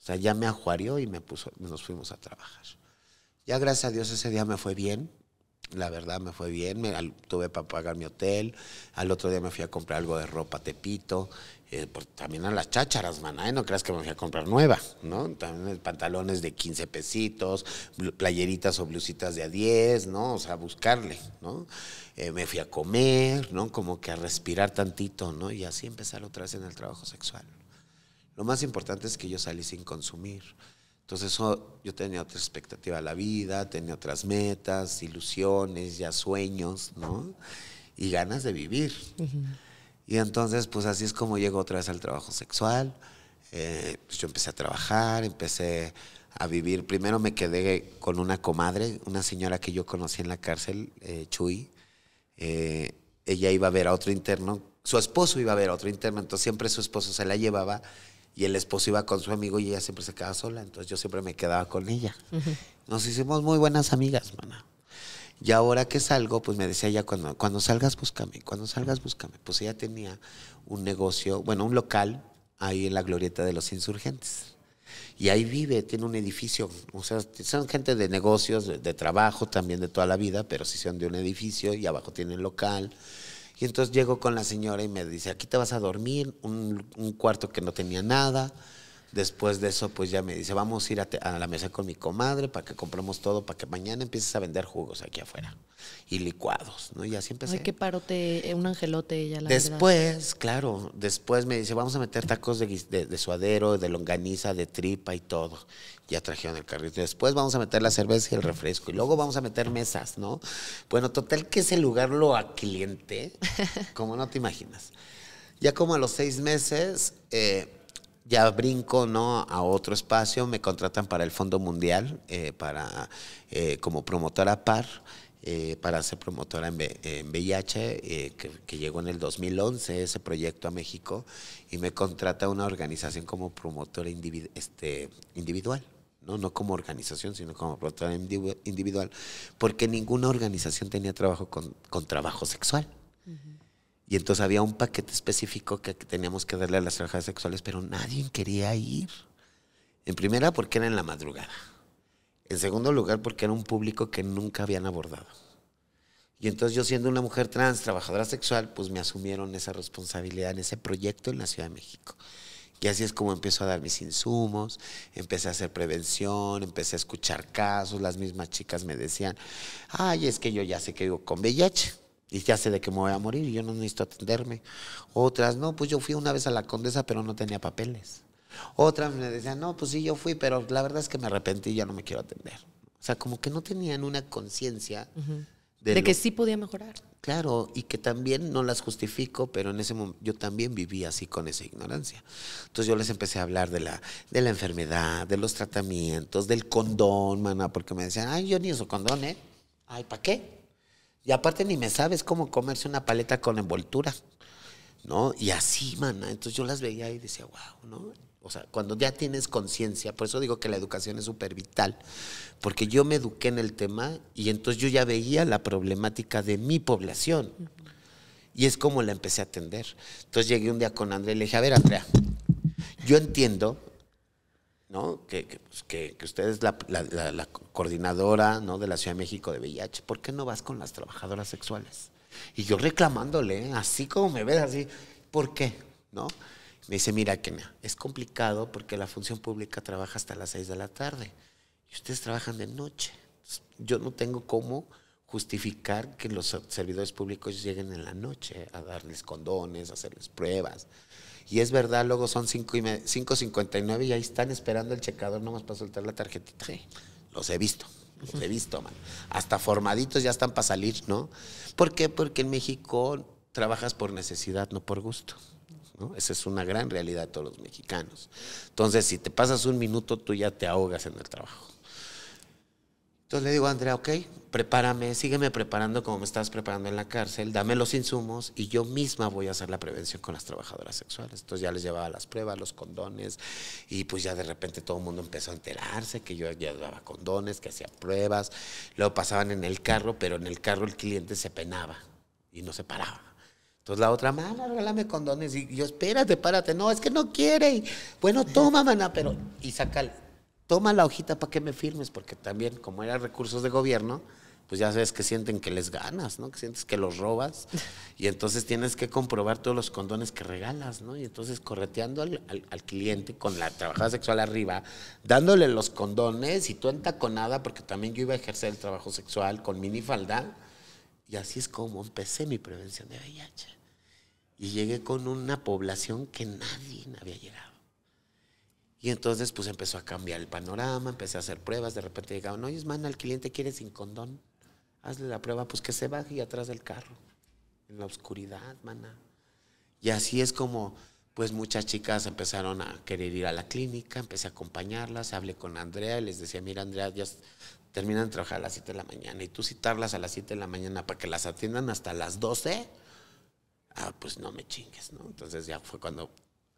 O sea, ya me ajuarió y me puso, nos fuimos a trabajar. Ya gracias a Dios ese día me fue bien. La verdad me fue bien, me, tuve para pagar mi hotel, al otro día me fui a comprar algo de ropa tepito, eh, también a las chácharas, man. no creas que me fui a comprar nueva, ¿no? También pantalones de 15 pesitos, playeritas o blusitas de a 10, ¿no? O sea, buscarle, ¿no? Eh, me fui a comer, ¿no? Como que a respirar tantito, ¿no? Y así empezar otra vez en el trabajo sexual. Lo más importante es que yo salí sin consumir. Entonces yo tenía otra expectativa a la vida, tenía otras metas, ilusiones, ya sueños, ¿no? Y ganas de vivir. Y entonces, pues así es como llego otra vez al trabajo sexual. Eh, pues, yo empecé a trabajar, empecé a vivir. Primero me quedé con una comadre, una señora que yo conocí en la cárcel, eh, Chuy. Eh, ella iba a ver a otro interno, su esposo iba a ver a otro interno, entonces siempre su esposo se la llevaba y el esposo iba con su amigo y ella siempre se quedaba sola, entonces yo siempre me quedaba con ella. Nos hicimos muy buenas amigas, maná. Y ahora que salgo, pues me decía ya cuando, cuando salgas, búscame, cuando salgas, búscame. Pues ella tenía un negocio, bueno, un local ahí en la glorieta de los insurgentes. Y ahí vive, tiene un edificio, o sea, son gente de negocios, de, trabajo también de toda la vida, pero si son de un edificio y abajo tienen local. Y entonces llego con la señora y me dice, aquí te vas a dormir, un, un cuarto que no tenía nada. Después de eso, pues ya me dice, vamos a ir a, la mesa con mi comadre para que compremos todo, para que mañana empieces a vender jugos aquí afuera y licuados, ¿no? Y siempre. empecé. Ay, qué parote, eh, un angelote ella, Después, claro, después me dice, vamos a meter tacos de, suadero, de longaniza, de tripa y todo. Ya trajeron el carrito. Después vamos a meter la cerveza y el refresco. Y luego vamos a meter mesas, ¿no? Bueno, total que ese lugar lo acliente, como no te imaginas. Ya como a los seis meses... Eh, ya brinco ¿no? a otro espacio, me contratan para el Fondo Mundial, eh, para, eh, como promotora par, eh, para ser promotora en, VIH, que, llegó en el 2011 ese proyecto a México, y me contrata una organización como promotora este, individual. ¿no? no como organización, sino como promotora individual, porque ninguna organización tenía trabajo con trabajo sexual. Y entonces había un paquete específico que teníamos que darle a las trabajadoras sexuales, pero nadie quería ir. En primera, porque era en la madrugada. En segundo lugar, porque era un público que nunca habían abordado. Y entonces yo siendo una mujer trans, trabajadora sexual, pues me asumieron esa responsabilidad en ese proyecto en la Ciudad de México. Y así es como empecé a dar mis insumos, empecé a hacer prevención, empecé a escuchar casos, las mismas chicas me decían, ay, es que yo ya sé que vivo con VIH y ya sé de que me voy a morir y yo no necesito atenderme. Otras, no, pues yo fui una vez a la condesa, pero no tenía papeles. Otras me decían, no, pues sí, yo fui, pero la verdad es que me arrepentí y ya no me quiero atender. O sea, como que no tenían una conciencia. De, que sí podía mejorar. Claro, y que también no las justifico, pero en ese momento yo también viví así con esa ignorancia. Entonces yo les empecé a hablar de la, de la enfermedad, de los tratamientos, del condón, maná, porque me decían, ay, yo ni uso condón, ¿eh? Ay, ¿para qué? Y aparte ni me sabes cómo comerse una paleta con envoltura, ¿no? Y así, mana. Entonces yo las veía y decía, wow, ¿no? O sea, cuando ya tienes conciencia, por eso digo que la educación es súper vital, porque yo me eduqué en el tema y entonces yo ya veía la problemática de mi población. Y es como la empecé a atender. Entonces llegué un día con Andrea y le dije, a ver, Andrea, yo entiendo ¿no? Que, que, pues, usted es la, la, coordinadora ¿no? de la Ciudad de México de VIH, ¿por qué no vas con las trabajadoras sexuales? Y yo reclamándole, ¿eh? así como me ves, así, ¿por qué? ¿No? Me dice, mira, Kenia, es complicado porque la función pública trabaja hasta las 6 de la tarde y ustedes trabajan de noche. Yo no tengo cómo justificar que los servidores públicos lleguen en la noche a darles condones, a hacerles pruebas. Y es verdad, luego son 5.59 y, y ahí están esperando el checador nomás para soltar la tarjetita. Los he visto, los he visto, Hasta formaditos ya están para salir, ¿no? ¿Por qué? Porque en México trabajas por necesidad, no por gusto. ¿no? Esa es una gran realidad de todos los mexicanos. Entonces, si te pasas un minuto, tú ya te ahogas en el trabajo. Entonces le digo a Andrea, ok, prepárame, sígueme preparando como me estás preparando en la cárcel, dame los insumos y yo misma voy a hacer la prevención con las trabajadoras sexuales. Entonces ya les llevaba las pruebas, los condones y pues ya de repente todo el mundo empezó a enterarse que yo ya condones, que hacía pruebas, luego pasaban en el carro, pero en el carro el cliente se penaba y no se paraba. Entonces la otra, mana, regálame condones. Y yo, espérate, párate. No, es que no quiere. bueno, toma, mana, pero. Y saca toma la hojita para que me firmes, porque también, como eran recursos de gobierno, pues ya sabes que sienten que les ganas, ¿no? Que sientes que los robas y entonces tienes que comprobar todos los condones que regalas, ¿no? Y entonces correteando al, cliente con la trabajada sexual arriba, dándole los condones y tú entaconada, porque también yo iba a ejercer el trabajo sexual con mini minifalda y así es como empecé mi prevención de VIH. Y llegué con una población que nadie había llegado. Y entonces pues empezó a cambiar el panorama, empecé a hacer pruebas, de repente llegaban, oye, mana, el cliente quiere sin condón, hazle la prueba, pues que se baje y atrás del carro, en la oscuridad, mana. Y así es como pues muchas chicas empezaron a querer ir a la clínica, empecé a acompañarlas, hablé con Andrea y les decía, mira Andrea, ya terminan de trabajar a las 7 de la mañana y tú citarlas a las 7 de la mañana para que las atiendan hasta las 12, ah, pues no me chingues, ¿no? Entonces ya fue cuando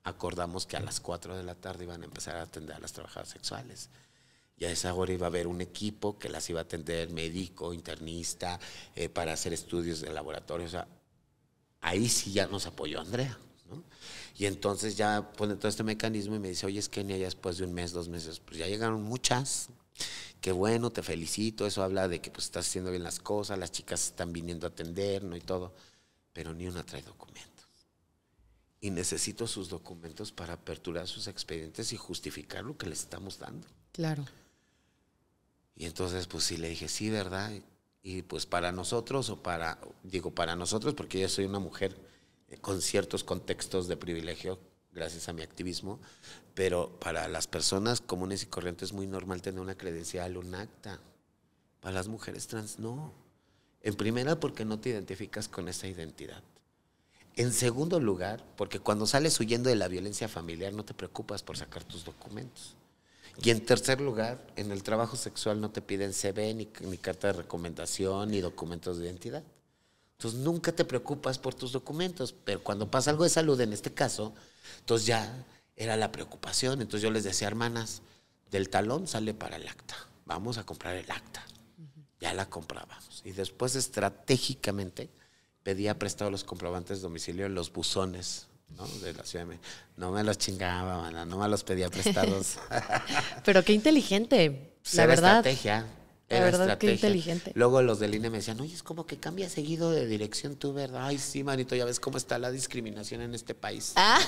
acordamos que a las 4 de la tarde iban a empezar a atender a las trabajadoras sexuales. Y a esa hora iba a haber un equipo que las iba a atender, médico, internista, eh, para hacer estudios de laboratorio. O sea, ahí sí ya nos apoyó Andrea. Y entonces ya pone todo este mecanismo y me dice, oye, es que ni ya después de un mes, dos meses, pues ya llegaron muchas. Qué bueno, te felicito. Eso habla de que pues, estás haciendo bien las cosas, las chicas están viniendo a atender, ¿no? y todo. Pero ni una trae documento y necesito sus documentos para aperturar sus expedientes y justificar lo que les estamos dando. Claro. Y entonces, pues sí, le dije, sí, ¿verdad? Y pues para nosotros, o para, digo, para nosotros, porque yo soy una mujer eh, con ciertos contextos de privilegio, gracias a mi activismo, pero para las personas comunes y corrientes es muy normal tener una credencial, un acta. Para las mujeres trans, no. En primera, porque no te identificas con esa identidad. En segundo lugar, porque cuando sales huyendo de la violencia familiar no te preocupas por sacar tus documentos. Y en tercer lugar, en el trabajo sexual no te piden CV, ni, carta de recomendación, ni documentos de identidad. Entonces nunca te preocupas por tus documentos, pero cuando pasa algo de salud, en este caso, entonces ya era la preocupación. Entonces yo les decía, hermanas, del talón sale para el acta, vamos a comprar el acta. Ya la comprábamos. Y después estratégicamente pedía prestado los comprobantes de domicilio en los buzones. ¿no? De la ciudad No me los chingaba, mana, no me los pedía prestados. Pero qué inteligente, la verdad. estrategia. la verdad, qué inteligente. Luego los del INE me decían, oye, es como que cambia seguido de dirección tú, ¿verdad? Ay, sí, manito, ya ves cómo está la discriminación en este país. Ah.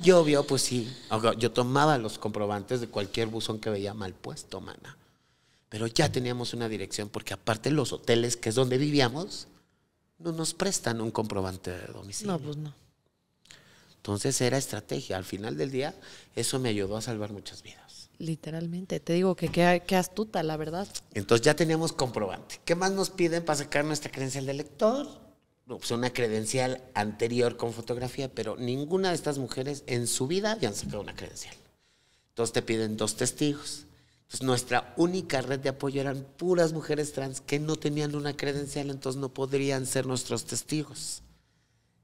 Yo obvio, pues sí. Yo tomaba los comprobantes de cualquier buzón que veía mal puesto, mana. Pero ya teníamos una dirección, porque aparte los hoteles, que es donde vivíamos, no nos prestan un comprobante de domicilio. No, pues no. Entonces era estrategia. Al final del día, eso me ayudó a salvar muchas vidas. Literalmente, te digo que qué, astuta, la verdad. Entonces ya teníamos comprobante. ¿Qué más nos piden para sacar nuestra credencial de lector? No, pues una credencial anterior con fotografía, pero ninguna de estas mujeres en su vida habían sacado una credencial. Entonces te piden dos testigos. Pues, nuestra única red de apoyo eran puras mujeres trans que no tenían una credencial, entonces no podrían ser nuestros testigos.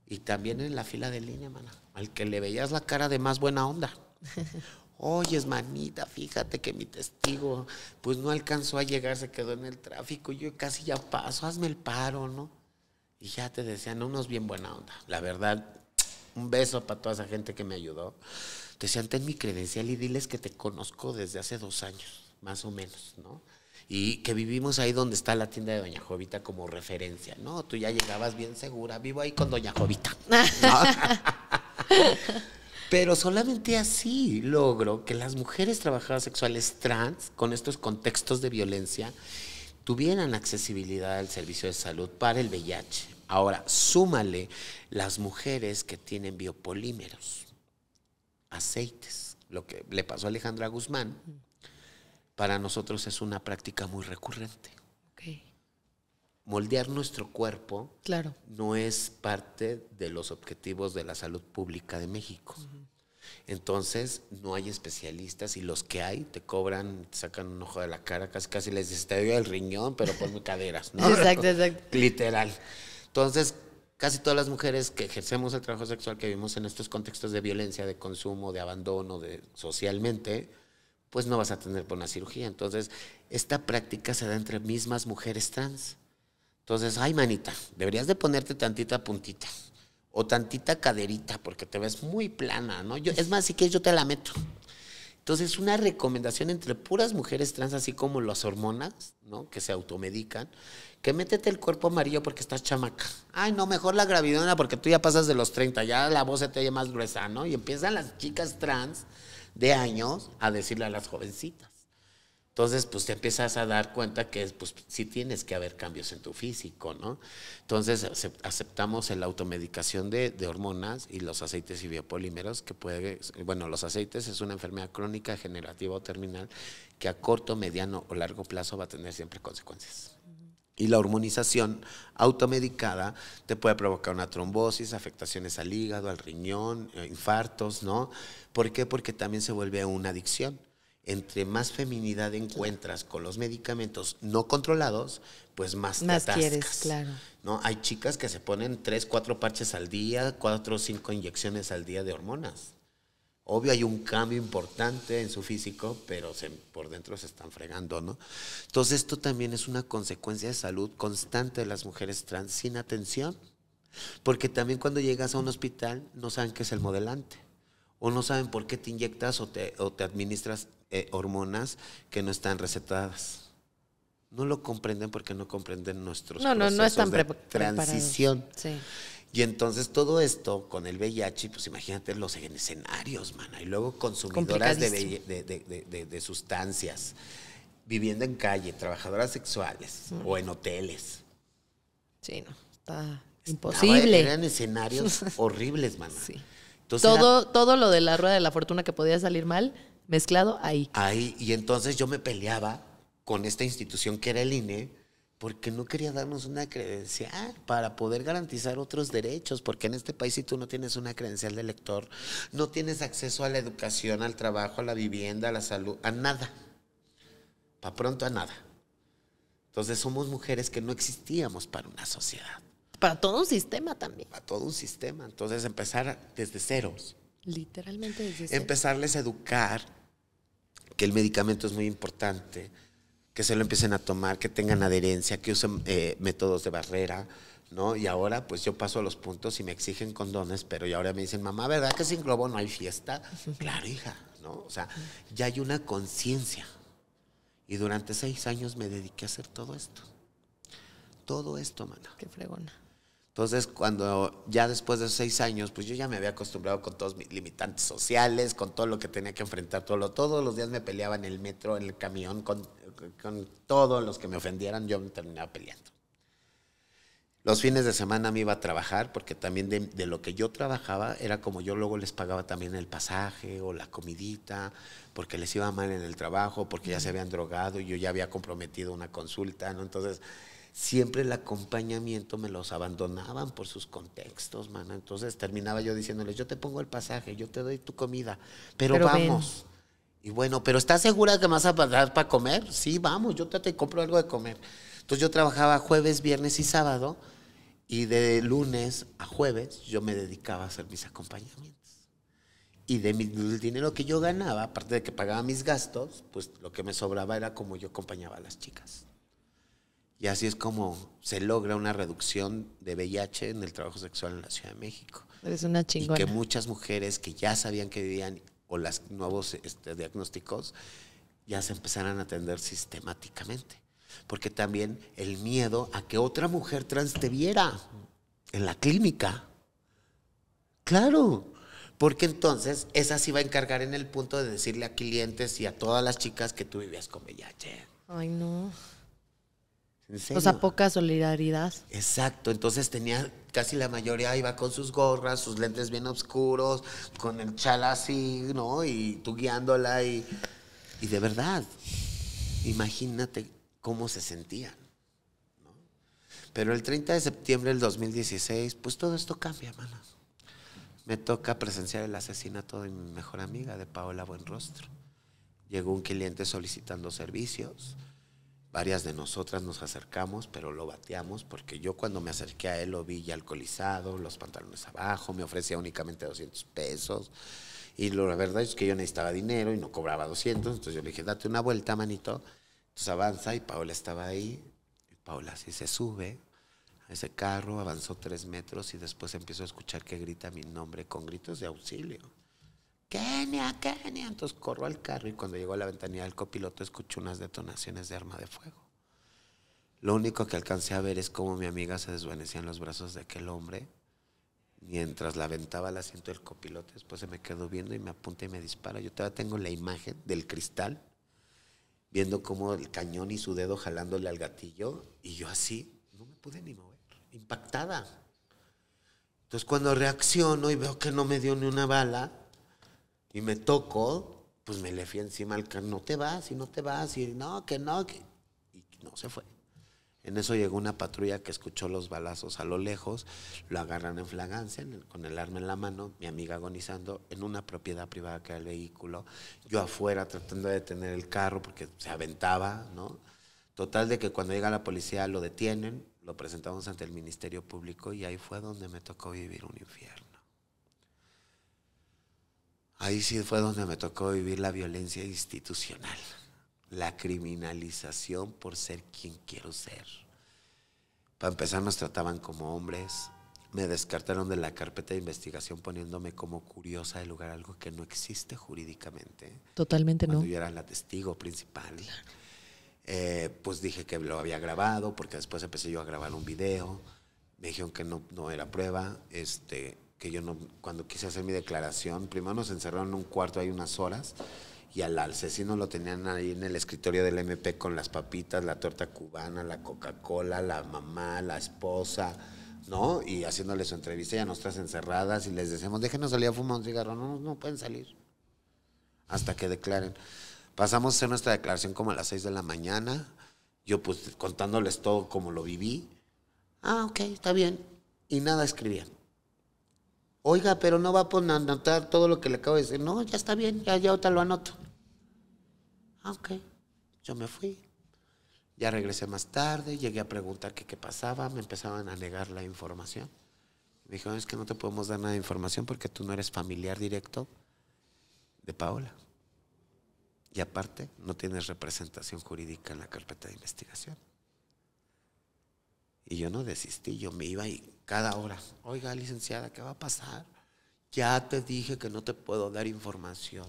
Y también en la fila de línea, mana, al que le veías la cara de más buena onda. es manita, fíjate que mi testigo, pues no alcanzó a llegar, se quedó en el tráfico, yo casi ya paso, hazme el paro, ¿no? Y ya te decían, unos bien buena onda. La verdad, un beso para toda esa gente que me ayudó decían, en mi credencial y diles que te conozco desde hace dos años, más o menos, ¿no? Y que vivimos ahí donde está la tienda de Doña Jovita como referencia, ¿no? Tú ya llegabas bien segura, vivo ahí con Doña Jovita. Pero solamente así logro que las mujeres trabajadoras sexuales trans, con estos contextos de violencia, tuvieran accesibilidad al servicio de salud para el VIH. Ahora, súmale las mujeres que tienen biopolímeros aceites. Lo que le pasó a Alejandra Guzmán, para nosotros es una práctica muy recurrente. Moldear nuestro cuerpo claro. no es parte de los objetivos de la salud pública de México. Entonces, no hay especialistas y los que hay te cobran, te sacan un ojo de la cara, casi, les dice te doy el riñón, pero ponme caderas, ¿no? Exacto, exacto. Literal. Entonces, casi todas las mujeres que ejercemos el trabajo sexual, que vivimos en estos contextos de violencia, de consumo, de abandono, de socialmente, pues no vas a tener buena cirugía. Entonces, esta práctica se da entre mismas mujeres trans. Entonces, ay, manita, deberías de ponerte tantita puntita o tantita caderita porque te ves muy plana, ¿no? es más, si quieres, yo te la meto. Entonces, una recomendación entre puras mujeres trans, así como las hormonas, ¿no? Que se automedican, que métete el cuerpo amarillo porque estás chamaca. Ay, no, mejor la gravidona porque tú ya pasas de los 30, ya la voz se te oye más gruesa, ¿no? Y empiezan las chicas trans de años a decirle a las jovencitas. Entonces, pues te empiezas a dar cuenta que pues, sí tienes que haber cambios en tu físico, ¿no? Entonces, aceptamos la automedicación de, de hormonas y los aceites y biopolímeros, que puede, bueno, los aceites es una enfermedad crónica, generativa o terminal, que a corto, mediano o largo plazo va a tener siempre consecuencias. Y la hormonización automedicada te puede provocar una trombosis, afectaciones al hígado, al riñón, eh, infartos, ¿no? ¿Por qué? Porque también se vuelve una adicción entre más feminidad encuentras con los medicamentos no controlados, pues más, más quieres, claro. ¿no? Hay chicas que se ponen tres, cuatro parches al día, cuatro o cinco inyecciones al día de hormonas. Obvio hay un cambio importante en su físico, pero por dentro se están fregando, ¿no? Entonces esto también es una consecuencia de salud constante de las mujeres trans sin atención, porque también cuando llegas a un hospital no saben qué es el modelante, o no saben por qué te inyectas o te, o te administras eh, hormonas que no están recetadas. No lo comprenden porque no comprenden nuestros no, no, no están transición. Y entonces todo esto con el VIH, pues imagínate los escenarios, mana, y luego consumidoras de, sustancias, viviendo en calle, trabajadoras sexuales o en hoteles. Sí, no, está imposible. eran escenarios horribles, mana. todo, todo lo de la rueda de la fortuna que podía salir mal, mezclado ahí. Ahí, y entonces yo me peleaba con esta institución que era el INE, porque no quería darnos una credencial para poder garantizar otros derechos, porque en este país si tú no tienes una credencial de lector, no tienes acceso a la educación, al trabajo, a la vivienda, a la salud, a nada. Para pronto a nada. Entonces somos mujeres que no existíamos para una sociedad. Para todo un sistema también. Para todo un sistema. Entonces empezar desde ceros. Literalmente desde cero Empezarles a educar que el medicamento es muy importante, que se lo empiecen a tomar, que tengan adherencia, que usen eh, métodos de barrera, ¿no? Y ahora, pues yo paso a los puntos y me exigen condones, pero ya ahora me dicen, mamá, ¿verdad que sin globo no hay fiesta? claro, hija, ¿no? O sea, ya hay una conciencia. Y durante seis años me dediqué a hacer todo esto. Todo esto, mano. Qué fregona. Entonces, cuando ya después de seis años, pues yo ya me había acostumbrado con todos mis limitantes sociales, con todo lo que tenía que enfrentar, todo todos los días me peleaba en el metro, en el camión, con, todos los que me ofendieran, yo me terminaba peleando. Los fines de semana me iba a trabajar, porque también de, de, lo que yo trabajaba era como yo luego les pagaba también el pasaje o la comidita, porque les iba mal en el trabajo, porque ya se habían drogado y yo ya había comprometido una consulta, ¿no? Entonces siempre el acompañamiento me los abandonaban por sus contextos, mano. Entonces terminaba yo diciéndoles, yo te pongo el pasaje, yo te doy tu comida, pero, vamos. Y bueno, pero ¿estás segura que me vas a dar para comer? Sí, vamos, yo te, te, compro algo de comer. Entonces yo trabajaba jueves, viernes y sábado, y de lunes a jueves yo me dedicaba a hacer mis acompañamientos. Y de mi, del dinero que yo ganaba, aparte de que pagaba mis gastos, pues lo que me sobraba era como yo acompañaba a las chicas. Y así es como se logra una reducción de VIH en el trabajo sexual en la Ciudad de México. Es una chingona. Y que muchas mujeres que ya sabían que vivían o los nuevos este, diagnósticos ya se empezaran a atender sistemáticamente. Porque también el miedo a que otra mujer trans te viera en la clínica. Claro, porque entonces esa sí va a encargar en el punto de decirle a clientes y a todas las chicas que tú vivías con VIH. Ay, no. O sea, poca solidaridad. Exacto, entonces tenía casi la mayoría iba con sus gorras, sus lentes bien oscuros, con el chal así, ¿no? Y tú guiándola y, y de verdad, imagínate cómo se sentían. Pero el 30 de septiembre del 2016, pues todo esto cambia, mano. Me toca presenciar el asesinato de mi mejor amiga, de Paola Buenrostro. Llegó un cliente solicitando servicios Varias de nosotras nos acercamos, pero lo bateamos porque yo cuando me acerqué a él lo vi ya alcoholizado, los pantalones abajo, me ofrecía únicamente 200 pesos. Y la verdad es que yo necesitaba dinero y no cobraba 200, entonces yo le dije, date una vuelta, manito. Entonces avanza y Paola estaba ahí. Paola así se sube a ese carro, avanzó tres metros y después empezó a escuchar que grita mi nombre con gritos de auxilio. Kenia, Kenia. Entonces corro al carro y cuando llego a la ventanilla del copiloto escucho unas detonaciones de arma de fuego. Lo único que alcancé a ver es cómo mi amiga se desvanecía en los brazos de aquel hombre mientras la aventaba al asiento del copiloto. Después se me quedó viendo y me apunta y me dispara. Yo todavía tengo la imagen del cristal viendo cómo el cañón y su dedo jalándole al gatillo y yo así no me pude ni mover, impactada. Entonces cuando reacciono y veo que no me dio ni una bala, y me tocó, pues me le fui encima al carro, no te vas y no te vas y no, que no, que... y no se fue. En eso llegó una patrulla que escuchó los balazos a lo lejos, lo agarran en flagancia, con el arma en la mano, mi amiga agonizando en una propiedad privada que era el vehículo, yo afuera tratando de detener el carro porque se aventaba, ¿no? Total de que cuando llega la policía lo detienen, lo presentamos ante el Ministerio Público y ahí fue donde me tocó vivir un infierno. Ahí sí fue donde me tocó vivir la violencia institucional, la criminalización por ser quien quiero ser. Para empezar nos trataban como hombres, me descartaron de la carpeta de investigación poniéndome como curiosa de lugar, algo que no existe jurídicamente. Totalmente no. Yo era la testigo principal. Eh, pues dije que lo había grabado, porque después empecé yo a grabar un video. Me dijeron que no, no era prueba. Este, que yo no, cuando quise hacer mi declaración, primero nos encerraron en un cuarto ahí unas horas y al asesino lo tenían ahí en el escritorio del MP con las papitas, la torta cubana, la Coca-Cola, la mamá, la esposa, ¿no? Y haciéndole su entrevista y a nuestras encerradas y les decíamos, déjenos salir a fumar un cigarro, no, no pueden salir hasta que declaren. Pasamos a hacer nuestra declaración como a las 6 de la mañana, yo pues contándoles todo como lo viví. Ah, ok, está bien. Y nada escribían oiga, pero no va a poner anotar todo lo que le acabo de decir. No, ya está bien, ya, ya lo anoto. Ah, ok, yo me fui. Ya regresé más tarde, llegué a preguntar qué, qué pasaba, me empezaban a negar la información. Me dijeron, es que no te podemos dar nada de información porque tú no eres familiar directo de Paola. Y aparte, no tienes representación jurídica en la carpeta de investigación. Y yo no desistí, yo me iba y cada hora. Oiga, licenciada, ¿qué va a pasar? Ya te dije que no te puedo dar información.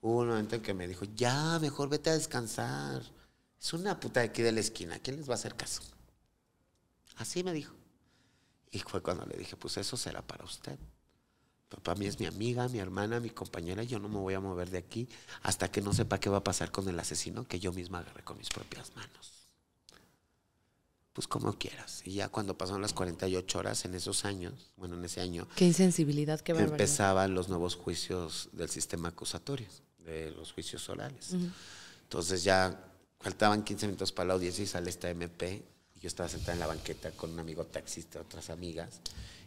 Hubo un momento en que me dijo, ya, mejor vete a descansar. Es una puta de aquí de la esquina, ¿quién les va a hacer caso? Así me dijo. Y fue cuando le dije, pues eso será para usted. Papá mí es mi amiga, mi hermana, mi compañera, yo no me voy a mover de aquí hasta que no sepa qué va a pasar con el asesino que yo misma agarré con mis propias manos pues como quieras. Y ya cuando pasaron las 48 horas en esos años, bueno, en ese año. Qué insensibilidad, qué barbaridad. Empezaban los nuevos juicios del sistema acusatorio, de los juicios orales. Entonces ya faltaban 15 minutos para la audiencia y sale esta MP. Y yo estaba sentada en la banqueta con un amigo taxista, otras amigas,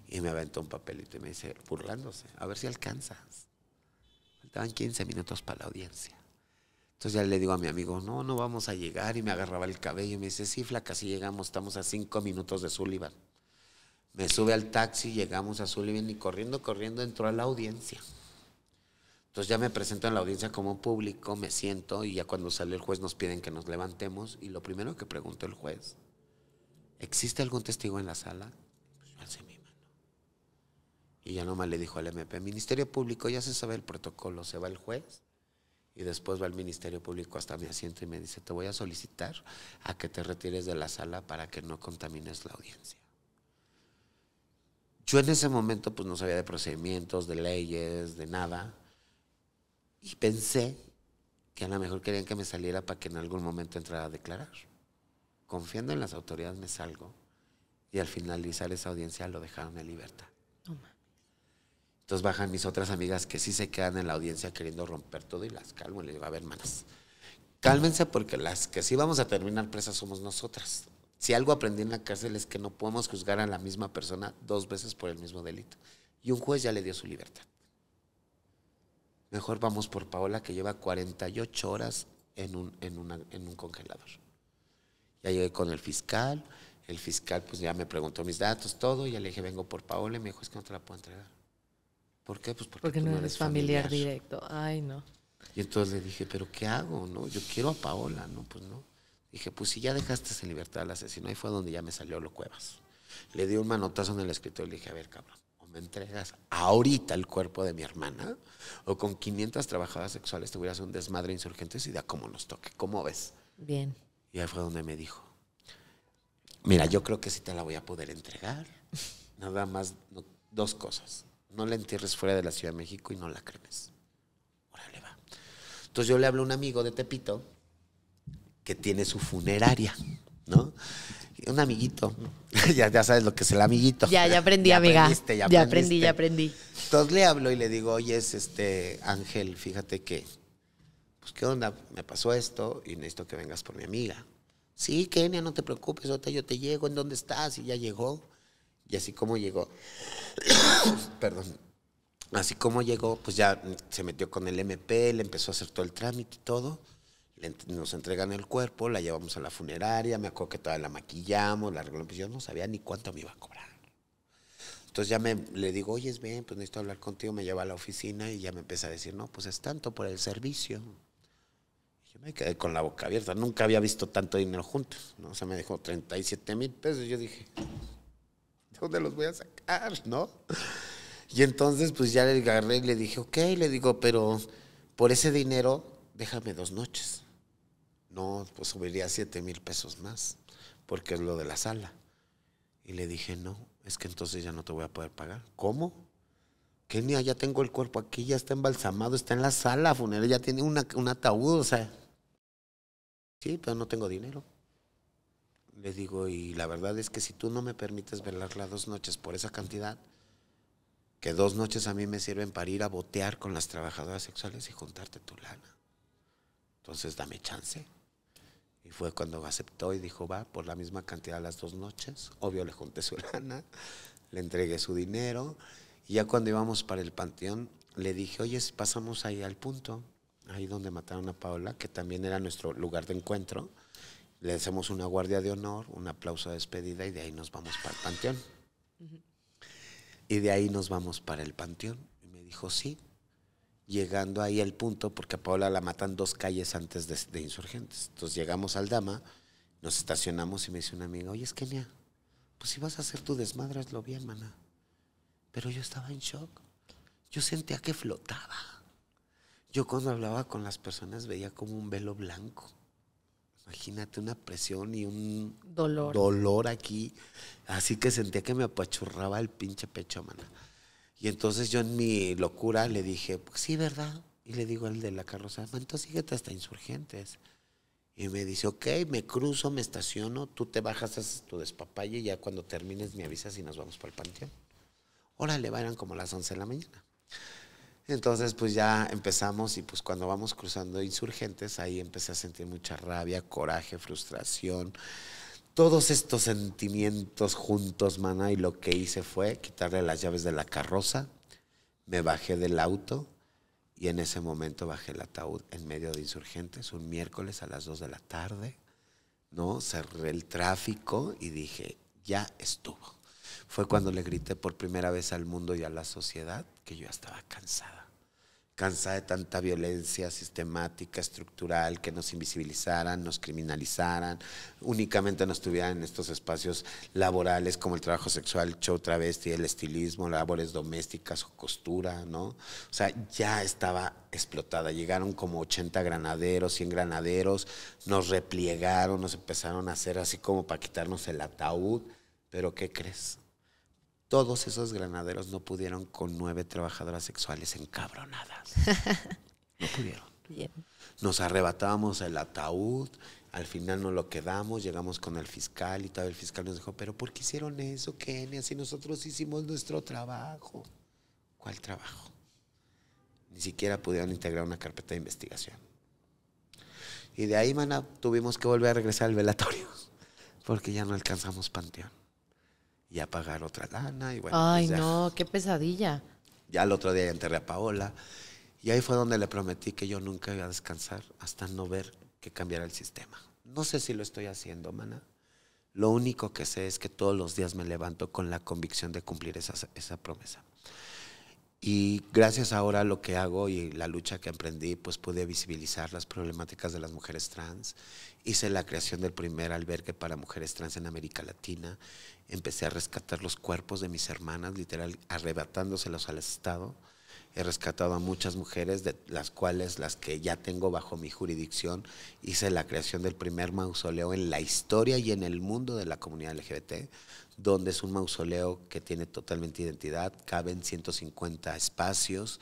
y me aventó un papelito y me dice, burlándose, a ver si alcanzas. Faltaban 15 minutos para la audiencia. Entonces ya le digo a mi amigo, no, no vamos a llegar. Y me agarraba el cabello y me dice, sí, flaca, sí llegamos, estamos a cinco minutos de Sullivan. Me sube al taxi, llegamos a Sullivan y corriendo, corriendo entró a la audiencia. Entonces ya me presento en la audiencia como público, me siento y ya cuando sale el juez nos piden que nos levantemos y lo primero que preguntó el juez, ¿existe algún testigo en la sala? Pues mi mano. Y ya nomás le dijo al MP, Ministerio Público, ya se sabe el protocolo, se va el juez y después va al Ministerio Público hasta mi asiento y me dice, te voy a solicitar a que te retires de la sala para que no contamines la audiencia. Yo en ese momento pues no sabía de procedimientos, de leyes, de nada, y pensé que a lo mejor querían que me saliera para que en algún momento entrara a declarar. Confiando en las autoridades me salgo y al finalizar esa audiencia lo dejaron en libertad. Entonces bajan mis otras amigas que sí se quedan en la audiencia queriendo romper todo y las calmo. Y le digo, a ver, manas, cálmense porque las que sí vamos a terminar presas somos nosotras. Si algo aprendí en la cárcel es que no podemos juzgar a la misma persona dos veces por el mismo delito. Y un juez ya le dio su libertad. Mejor vamos por Paola que lleva 48 horas en un, en un congelador. Ya llegué con el fiscal, el fiscal pues ya me preguntó mis datos, todo, y ya le dije, vengo por Paola, y me dijo, es que no te la puedo entregar. ¿Por qué? Pues porque, no, eres familiar, directo. Ay, no. Y entonces le dije, ¿pero qué hago? No, yo quiero a Paola, ¿no? Pues no. Dije, pues si ya dejaste en libertad al asesino, ahí fue donde ya me salió lo cuevas. Le di un manotazo en el escritorio y le dije, a ver, cabrón, o me entregas ahorita el cuerpo de mi hermana, o con 500 trabajadoras sexuales te hacer un desmadre insurgente y da como nos toque. ¿Cómo ves? Bien. Y ahí fue donde me dijo, mira, yo creo que sí te la voy a poder entregar. Nada más, dos cosas no la entierres fuera de la Ciudad de México y no la cremes. Órale, va. Entonces yo le hablo a un amigo de Tepito que tiene su funeraria, ¿no? Un amiguito. ya, ya sabes lo que es el amiguito. Ya, ya aprendí, ya amiga. ya, aprendí, ya aprendí. Entonces le hablo y le digo, oye, es este Ángel, fíjate que, pues, ¿qué onda? Me pasó esto y necesito que vengas por mi amiga. Sí, Kenia, no te preocupes, ahorita yo te llego, ¿en dónde estás? Y ya llegó. Y así como llegó, Perdón. Así como llegó, pues ya se metió con el MP, le empezó a hacer todo el trámite y todo. Nos entregan el cuerpo, la llevamos a la funeraria, me acuerdo que toda la maquillamos, la arreglamos, pues yo no sabía ni cuánto me iba a cobrar. Entonces ya me, le digo, oye, bien. pues necesito hablar contigo, me lleva a la oficina y ya me empieza a decir, no, pues es tanto por el servicio. yo me quedé con la boca abierta, nunca había visto tanto dinero juntos, ¿no? O sea, me dejó 37 mil pesos, yo dije, ¿de dónde los voy a sacar? Ah, ¿no? Y entonces pues ya le agarré y le dije, ok, le digo, pero por ese dinero déjame dos noches. No, pues subiría siete mil pesos más, porque es lo de la sala. Y le dije, no, es que entonces ya no te voy a poder pagar. ¿Cómo? Kenia, ya tengo el cuerpo aquí, ya está embalsamado, está en la sala funeraria, ya tiene una, un ataúd, o sea. Sí, pero no tengo dinero. Le digo, y la verdad es que si tú no me permites las dos noches por esa cantidad, que dos noches a mí me sirven para ir a botear con las trabajadoras sexuales y juntarte tu lana. Entonces dame chance. Y fue cuando aceptó y dijo, va, por la misma cantidad las dos noches. Obvio le junté su lana, le entregué su dinero. Y ya cuando íbamos para el panteón, le dije, oye, pasamos ahí al punto, ahí donde mataron a Paola, que también era nuestro lugar de encuentro le hacemos una guardia de honor, un aplauso de despedida y de ahí nos vamos para el panteón. Y de ahí nos vamos para el panteón. Y me dijo, sí, llegando ahí al punto, porque a Paola la matan dos calles antes de, insurgentes. Entonces llegamos al Dama, nos estacionamos y me dice una amiga, oye, es Kenia, pues si vas a hacer tu desmadre, lo bien, maná. Pero yo estaba en shock. Yo sentía que flotaba. Yo cuando hablaba con las personas veía como un velo blanco. Imagínate una presión y un dolor. aquí. Así que sentía que me apachurraba el pinche pecho, mana. Y entonces yo en mi locura le dije, pues sí, ¿verdad? Y le digo al de la carroza, entonces síguete hasta Insurgentes. Y me dice, ok, me cruzo, me estaciono, tú te bajas, haces tu despapalle y ya cuando termines me avisas y nos vamos para el panteón. Órale, eran como las 11 de la mañana. Entonces, pues ya empezamos y pues cuando vamos cruzando insurgentes, ahí empecé a sentir mucha rabia, coraje, frustración, todos estos sentimientos juntos, maná y lo que hice fue quitarle las llaves de la carroza, me bajé del auto y en ese momento bajé el ataúd en medio de insurgentes, un miércoles a las 2 de la tarde, ¿no? Cerré el tráfico y dije, ya estuvo fue cuando le grité por primera vez al mundo y a la sociedad que yo ya estaba cansada. Cansada de tanta violencia sistemática, estructural, que nos invisibilizaran, nos criminalizaran, únicamente nos tuvieran en estos espacios laborales como el trabajo sexual, el show travesti, el estilismo, labores domésticas o costura, ¿no? O sea, ya estaba explotada. Llegaron como 80 granaderos, 100 granaderos, nos repliegaron, nos empezaron a hacer así como para quitarnos el ataúd. Pero ¿qué crees? todos esos granaderos no pudieron con nueve trabajadoras sexuales encabronadas. No pudieron. Nos arrebatábamos el ataúd, al final no lo quedamos, llegamos con el fiscal y todo El fiscal nos dijo, pero ¿por qué hicieron eso, Kenia? Si nosotros hicimos nuestro trabajo. ¿Cuál trabajo? Ni siquiera pudieron integrar una carpeta de investigación. Y de ahí, mana, tuvimos que volver a regresar al velatorio, porque ya no alcanzamos panteón y a pagar otra lana. Y bueno, pues Ay, no, qué pesadilla. Ya el otro día enterré a Paola. Y ahí fue donde le prometí que yo nunca iba a descansar hasta no ver que cambiara el sistema. No sé si lo estoy haciendo, mana. Lo único que sé es que todos los días me levanto con la convicción de cumplir esa, esa promesa. Y gracias ahora a lo que hago y la lucha que emprendí, pues pude visibilizar las problemáticas de las mujeres trans Hice la creación del primer albergue para mujeres trans en América Latina. Empecé a rescatar los cuerpos de mis hermanas, literal, arrebatándoselos al Estado. He rescatado a muchas mujeres, de las cuales las que ya tengo bajo mi jurisdicción, hice la creación del primer mausoleo en la historia y en el mundo de la comunidad LGBT, donde es un mausoleo que tiene totalmente identidad, caben 150 espacios,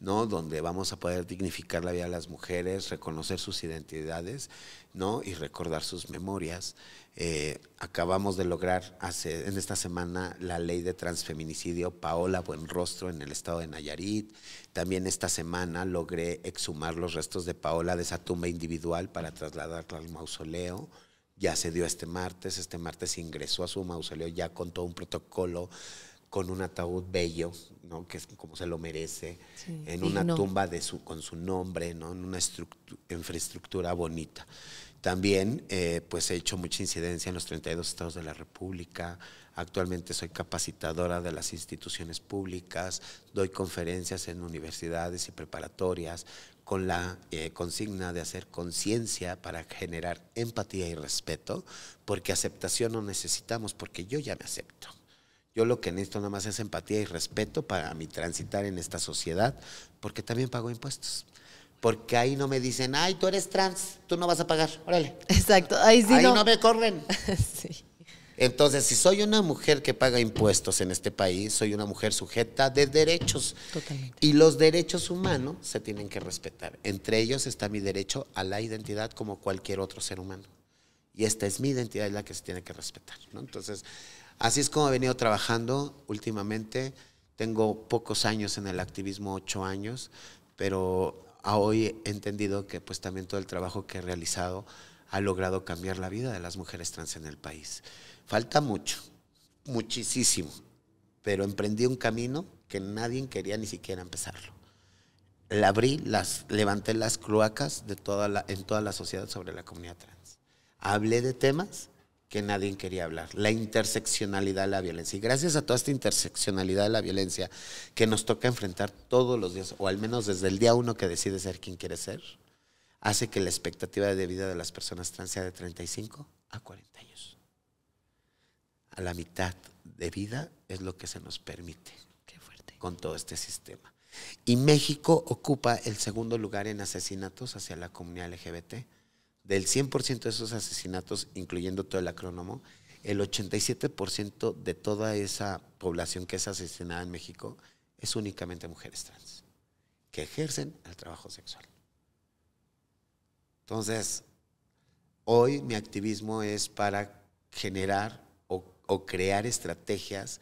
¿no? donde vamos a poder dignificar la vida de las mujeres, reconocer sus identidades ¿no? Y recordar sus memorias. Eh, acabamos de lograr hace, en esta semana la ley de transfeminicidio Paola Buenrostro en el estado de Nayarit. También esta semana logré exhumar los restos de Paola de esa tumba individual para trasladarla al mausoleo. Ya se dio este martes, este martes ingresó a su mausoleo ya con todo un protocolo con un ataúd bello, ¿no? que es como se lo merece, en una tumba de su, con su nombre, ¿no? en una infraestructura bonita. También eh, pues he hecho mucha incidencia en los 32 estados de la República, actualmente soy capacitadora de las instituciones públicas, doy conferencias en universidades y preparatorias con la eh, consigna de hacer conciencia para generar empatía y respeto, porque aceptación no necesitamos, porque yo ya me acepto. Yo lo que necesito nada más es empatía y respeto para mi transitar en esta sociedad, porque también pago impuestos. Porque ahí no me dicen, ay, tú eres trans, tú no vas a pagar, órale. Exacto, ahí sí. Ahí no, me corren. sí. Entonces, si soy una mujer que paga impuestos en este país, soy una mujer sujeta de derechos. Y los derechos humanos se tienen que respetar. Entre ellos está mi derecho a la identidad como cualquier otro ser humano. Y esta es mi identidad, es la que se tiene que respetar. ¿no? Entonces, Así es como he venido trabajando últimamente. Tengo pocos años en el activismo, ocho años, pero a hoy he entendido que pues también todo el trabajo que he realizado ha logrado cambiar la vida de las mujeres trans en el país. Falta mucho, muchísimo, pero emprendí un camino que nadie quería ni siquiera empezarlo. abrí, las, levanté las cloacas de en toda la sociedad sobre la comunidad trans. Hablé de temas que nadie quería hablar, la interseccionalidad de la violencia. Y gracias a toda esta interseccionalidad de la violencia que nos toca enfrentar todos los días, o al menos desde el día uno que decide ser quien quiere ser, hace que la expectativa de vida de las personas trans sea de 35 a 40 años. A la mitad de vida es lo que se nos permite fuerte. con todo este sistema. Y México ocupa el segundo lugar en asesinatos hacia la comunidad LGBT del 100% de esos asesinatos, incluyendo todo el acrónomo, el 87% de toda esa población que es asesinada en México es únicamente mujeres trans, que ejercen el trabajo sexual. Entonces, hoy mi activismo es para generar o, o crear estrategias,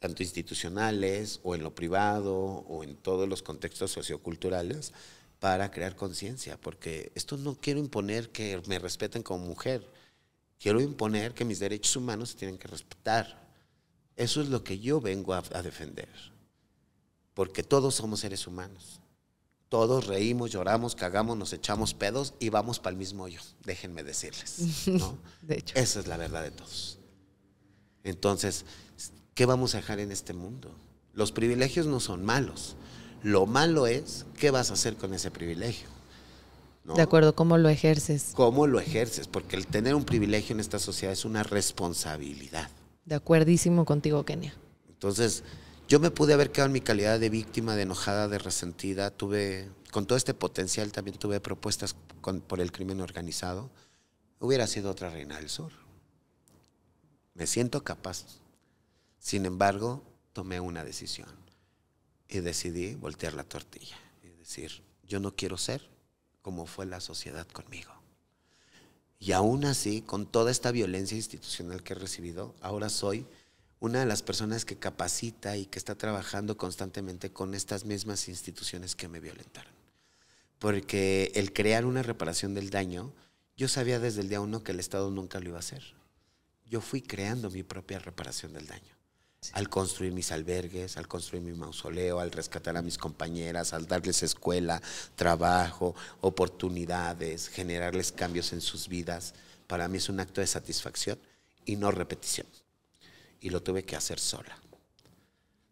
tanto institucionales o en lo privado o en todos los contextos socioculturales, para crear conciencia, porque esto no quiero imponer que me respeten como mujer, quiero imponer que mis derechos humanos se tienen que respetar. Eso es lo que yo vengo a, defender, porque todos somos seres humanos. Todos reímos, lloramos, cagamos, nos echamos pedos y vamos para el mismo hoyo, déjenme decirles. ¿no? Esa es la verdad de todos. Entonces, ¿qué vamos a dejar en este mundo? Los privilegios no son malos lo malo es qué vas a hacer con ese privilegio. De acuerdo, ¿cómo lo ejerces? ¿Cómo lo ejerces? Porque el tener un privilegio en esta sociedad es una responsabilidad. De acuerdísimo contigo, Kenia. Entonces, yo me pude haber quedado en mi calidad de víctima, de enojada, de resentida. Tuve, con todo este potencial también tuve propuestas por el crimen organizado. Hubiera sido otra reina del sur. Me siento capaz. Sin embargo, tomé una decisión y decidí voltear la tortilla y decir, yo no quiero ser como fue la sociedad conmigo. Y aún así, con toda esta violencia institucional que he recibido, ahora soy una de las personas que capacita y que está trabajando constantemente con estas mismas instituciones que me violentaron. Porque el crear una reparación del daño, yo sabía desde el día uno que el Estado nunca lo iba a hacer. Yo fui creando mi propia reparación del daño. Al construir mis albergues, al construir mi mausoleo, al rescatar a mis compañeras, al darles escuela, trabajo, oportunidades, generarles cambios en sus vidas, para mí es un acto de satisfacción y no repetición. Y lo tuve que hacer sola.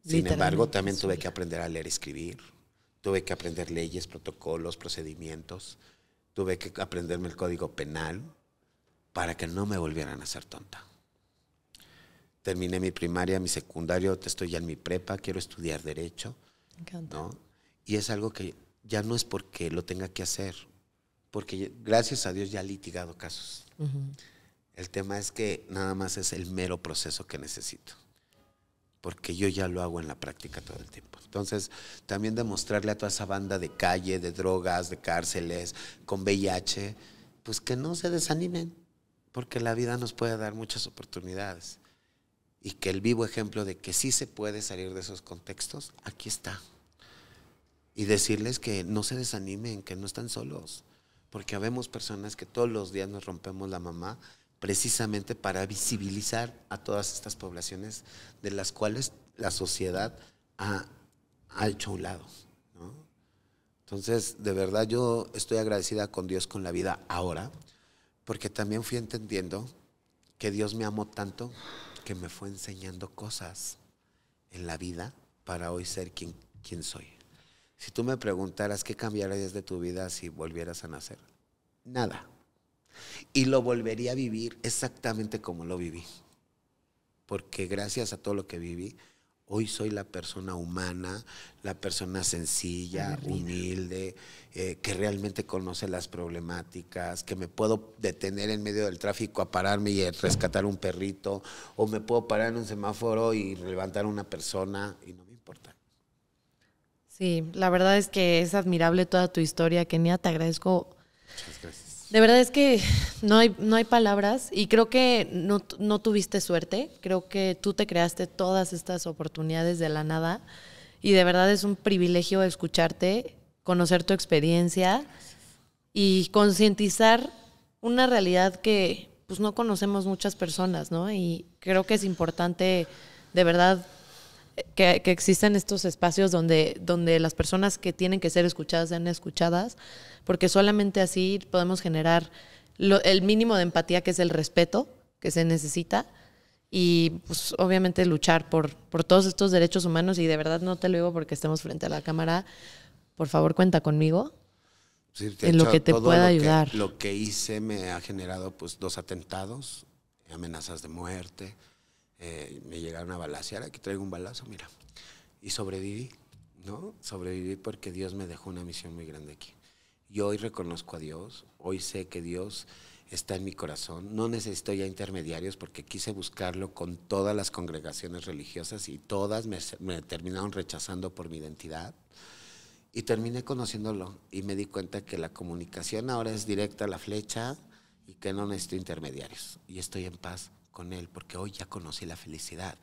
Sin embargo, también tuve que aprender a leer y escribir, tuve que aprender leyes, protocolos, procedimientos, tuve que aprenderme el código penal para que no me volvieran a ser tonta terminé mi primaria, mi secundario, estoy ya en mi prepa, quiero estudiar derecho. Me Y es algo que ya no es porque lo tenga que hacer, porque gracias a Dios ya he litigado casos. El tema es que nada más es el mero proceso que necesito, porque yo ya lo hago en la práctica todo el tiempo. Entonces, también demostrarle a toda esa banda de calle, de drogas, de cárceles, con VIH, pues que no se desanimen, porque la vida nos puede dar muchas oportunidades y que el vivo ejemplo de que sí se puede salir de esos contextos, aquí está. Y decirles que no se desanimen, que no están solos, porque habemos personas que todos los días nos rompemos la mamá precisamente para visibilizar a todas estas poblaciones de las cuales la sociedad ha, hecho un lado. Entonces, de verdad yo estoy agradecida con Dios, con la vida ahora, porque también fui entendiendo que Dios me amó tanto que me fue enseñando cosas en la vida para hoy ser quien, quien soy. Si tú me preguntaras qué cambiarías de tu vida si volvieras a nacer, nada. Y lo volvería a vivir exactamente como lo viví. Porque gracias a todo lo que viví, Hoy soy la persona humana, la persona sencilla, humilde, eh, que realmente conoce las problemáticas, que me puedo detener en medio del tráfico a pararme y rescatar un perrito, o me puedo parar en un semáforo y levantar una persona, y no me importa. Sí, la verdad es que es admirable toda tu historia, Kenia, te agradezco. Muchas gracias de verdad es que no hay, no hay palabras y creo que no, no, tuviste suerte, creo que tú te creaste todas estas oportunidades de la nada y de verdad es un privilegio escucharte, conocer tu experiencia y concientizar una realidad que pues no conocemos muchas personas, ¿no? Y creo que es importante de verdad que, que existan estos espacios donde, donde las personas que tienen que ser escuchadas sean escuchadas porque solamente así podemos generar el mínimo de empatía que es el respeto que se necesita y pues obviamente luchar por, por todos estos derechos humanos y de verdad no te lo digo porque estemos frente a la cámara, por favor cuenta conmigo. en lo que te pueda ayudar. lo que hice me ha generado pues dos atentados, eh, amenazas de muerte, eh, me llegaron a balasear, aquí traigo un balazo, mira, y sobreviví, ¿no? Sobreviví porque Dios me dejó una misión muy grande aquí yo hoy reconozco a Dios, hoy sé que Dios está en mi corazón. No necesito ya intermediarios porque quise buscarlo con todas las congregaciones religiosas y todas me, terminaron rechazando por mi identidad. Y terminé conociéndolo y me di cuenta que la comunicación ahora es directa a la flecha y que no necesito intermediarios. Y estoy en paz con él porque hoy ya conocí la felicidad.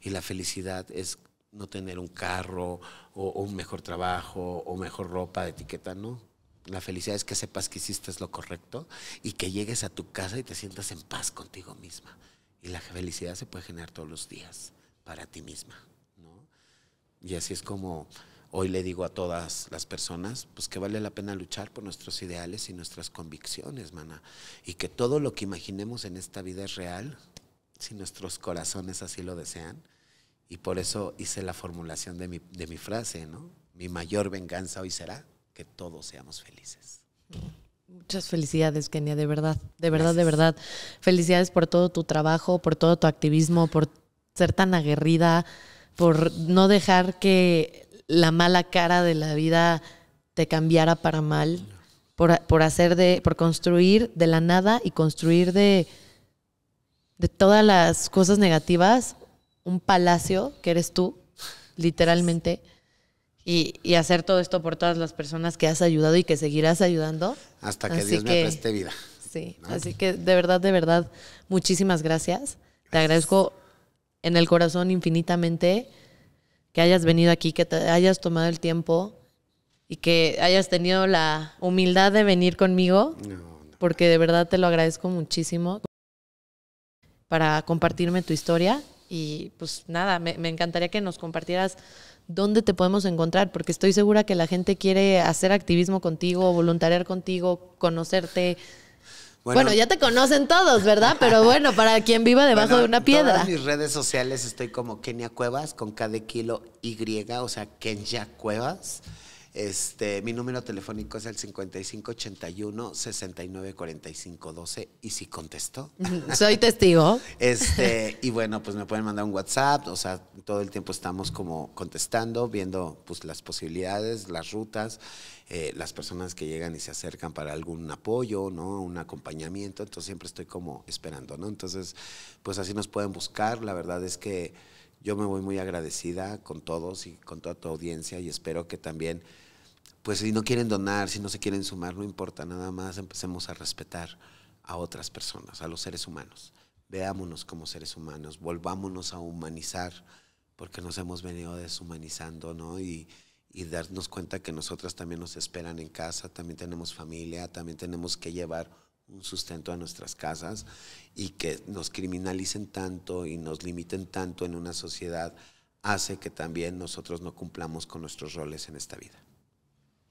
Y la felicidad es no tener un carro o, o un mejor trabajo o mejor ropa de etiqueta, no la felicidad es que sepas que hiciste lo correcto y que llegues a tu casa y te sientas en paz contigo misma. Y la felicidad se puede generar todos los días para ti misma. ¿no? Y así es como hoy le digo a todas las personas, pues que vale la pena luchar por nuestros ideales y nuestras convicciones, mana. Y que todo lo que imaginemos en esta vida es real, si nuestros corazones así lo desean. Y por eso hice la formulación de mi, de mi frase, ¿no? Mi mayor venganza hoy será que todos seamos felices. Muchas felicidades, Kenia, de verdad, de verdad, de verdad. Felicidades por todo tu trabajo, por todo tu activismo, por ser tan aguerrida, por no dejar que la mala cara de la vida te cambiara para mal, por, hacer de, por construir de la nada y construir de, de todas las cosas negativas un palacio que eres tú, literalmente y, hacer todo esto por todas las personas que has ayudado y que seguirás ayudando. Hasta que Dios me preste vida. Sí, así que de verdad, de verdad, muchísimas gracias. Te agradezco en el corazón infinitamente que hayas venido aquí, que te hayas tomado el tiempo y que hayas tenido la humildad de venir conmigo, porque de verdad te lo agradezco muchísimo para compartirme tu historia y pues nada, me encantaría que nos compartieras ¿dónde te podemos encontrar? Porque estoy segura que la gente quiere hacer activismo contigo, voluntariar contigo, conocerte. Bueno, ya te conocen todos, ¿verdad? Pero bueno, para quien viva debajo de una piedra. En mis redes sociales estoy como Kenia Cuevas con cada kilo Y, o sea, Kenya Cuevas. Este, mi número telefónico es el 5581 694512 y si contestó. Soy testigo. Este, y bueno, pues me pueden mandar un WhatsApp, o sea, todo el tiempo estamos como contestando, viendo pues las posibilidades, las rutas, eh, las personas que llegan y se acercan para algún apoyo, ¿no? Un acompañamiento, entonces siempre estoy como esperando, ¿no? Entonces, pues así nos pueden buscar, la verdad es que yo me voy muy agradecida con todos y con toda tu audiencia y espero que también pues si no quieren donar, si no se quieren sumar, no importa, nada más empecemos a respetar a otras personas, a los seres humanos. Veámonos como seres humanos, volvámonos a humanizar, porque nos hemos venido deshumanizando, ¿no? Y, y darnos cuenta que nosotras también nos esperan en casa, también tenemos familia, también tenemos que llevar un sustento a nuestras casas y que nos criminalicen tanto y nos limiten tanto en una sociedad hace que también nosotros no cumplamos con nuestros roles en esta vida.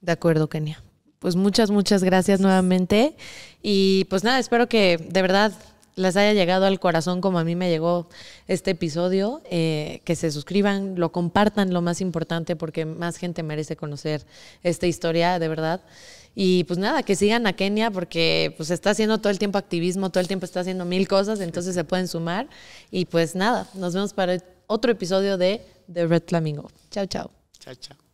De acuerdo, Kenia. Pues muchas, muchas gracias nuevamente. Y pues nada, espero que de verdad les haya llegado al corazón como a mí me llegó este episodio, eh, que se suscriban, lo compartan, lo más importante, porque más gente merece conocer esta historia, de verdad. Y pues nada, que sigan a Kenia porque pues está haciendo todo el tiempo activismo, todo el tiempo está haciendo mil cosas, entonces se pueden sumar. Y pues nada, nos vemos para otro episodio de The Red Flamingo. Chao, chao. Chao, chao.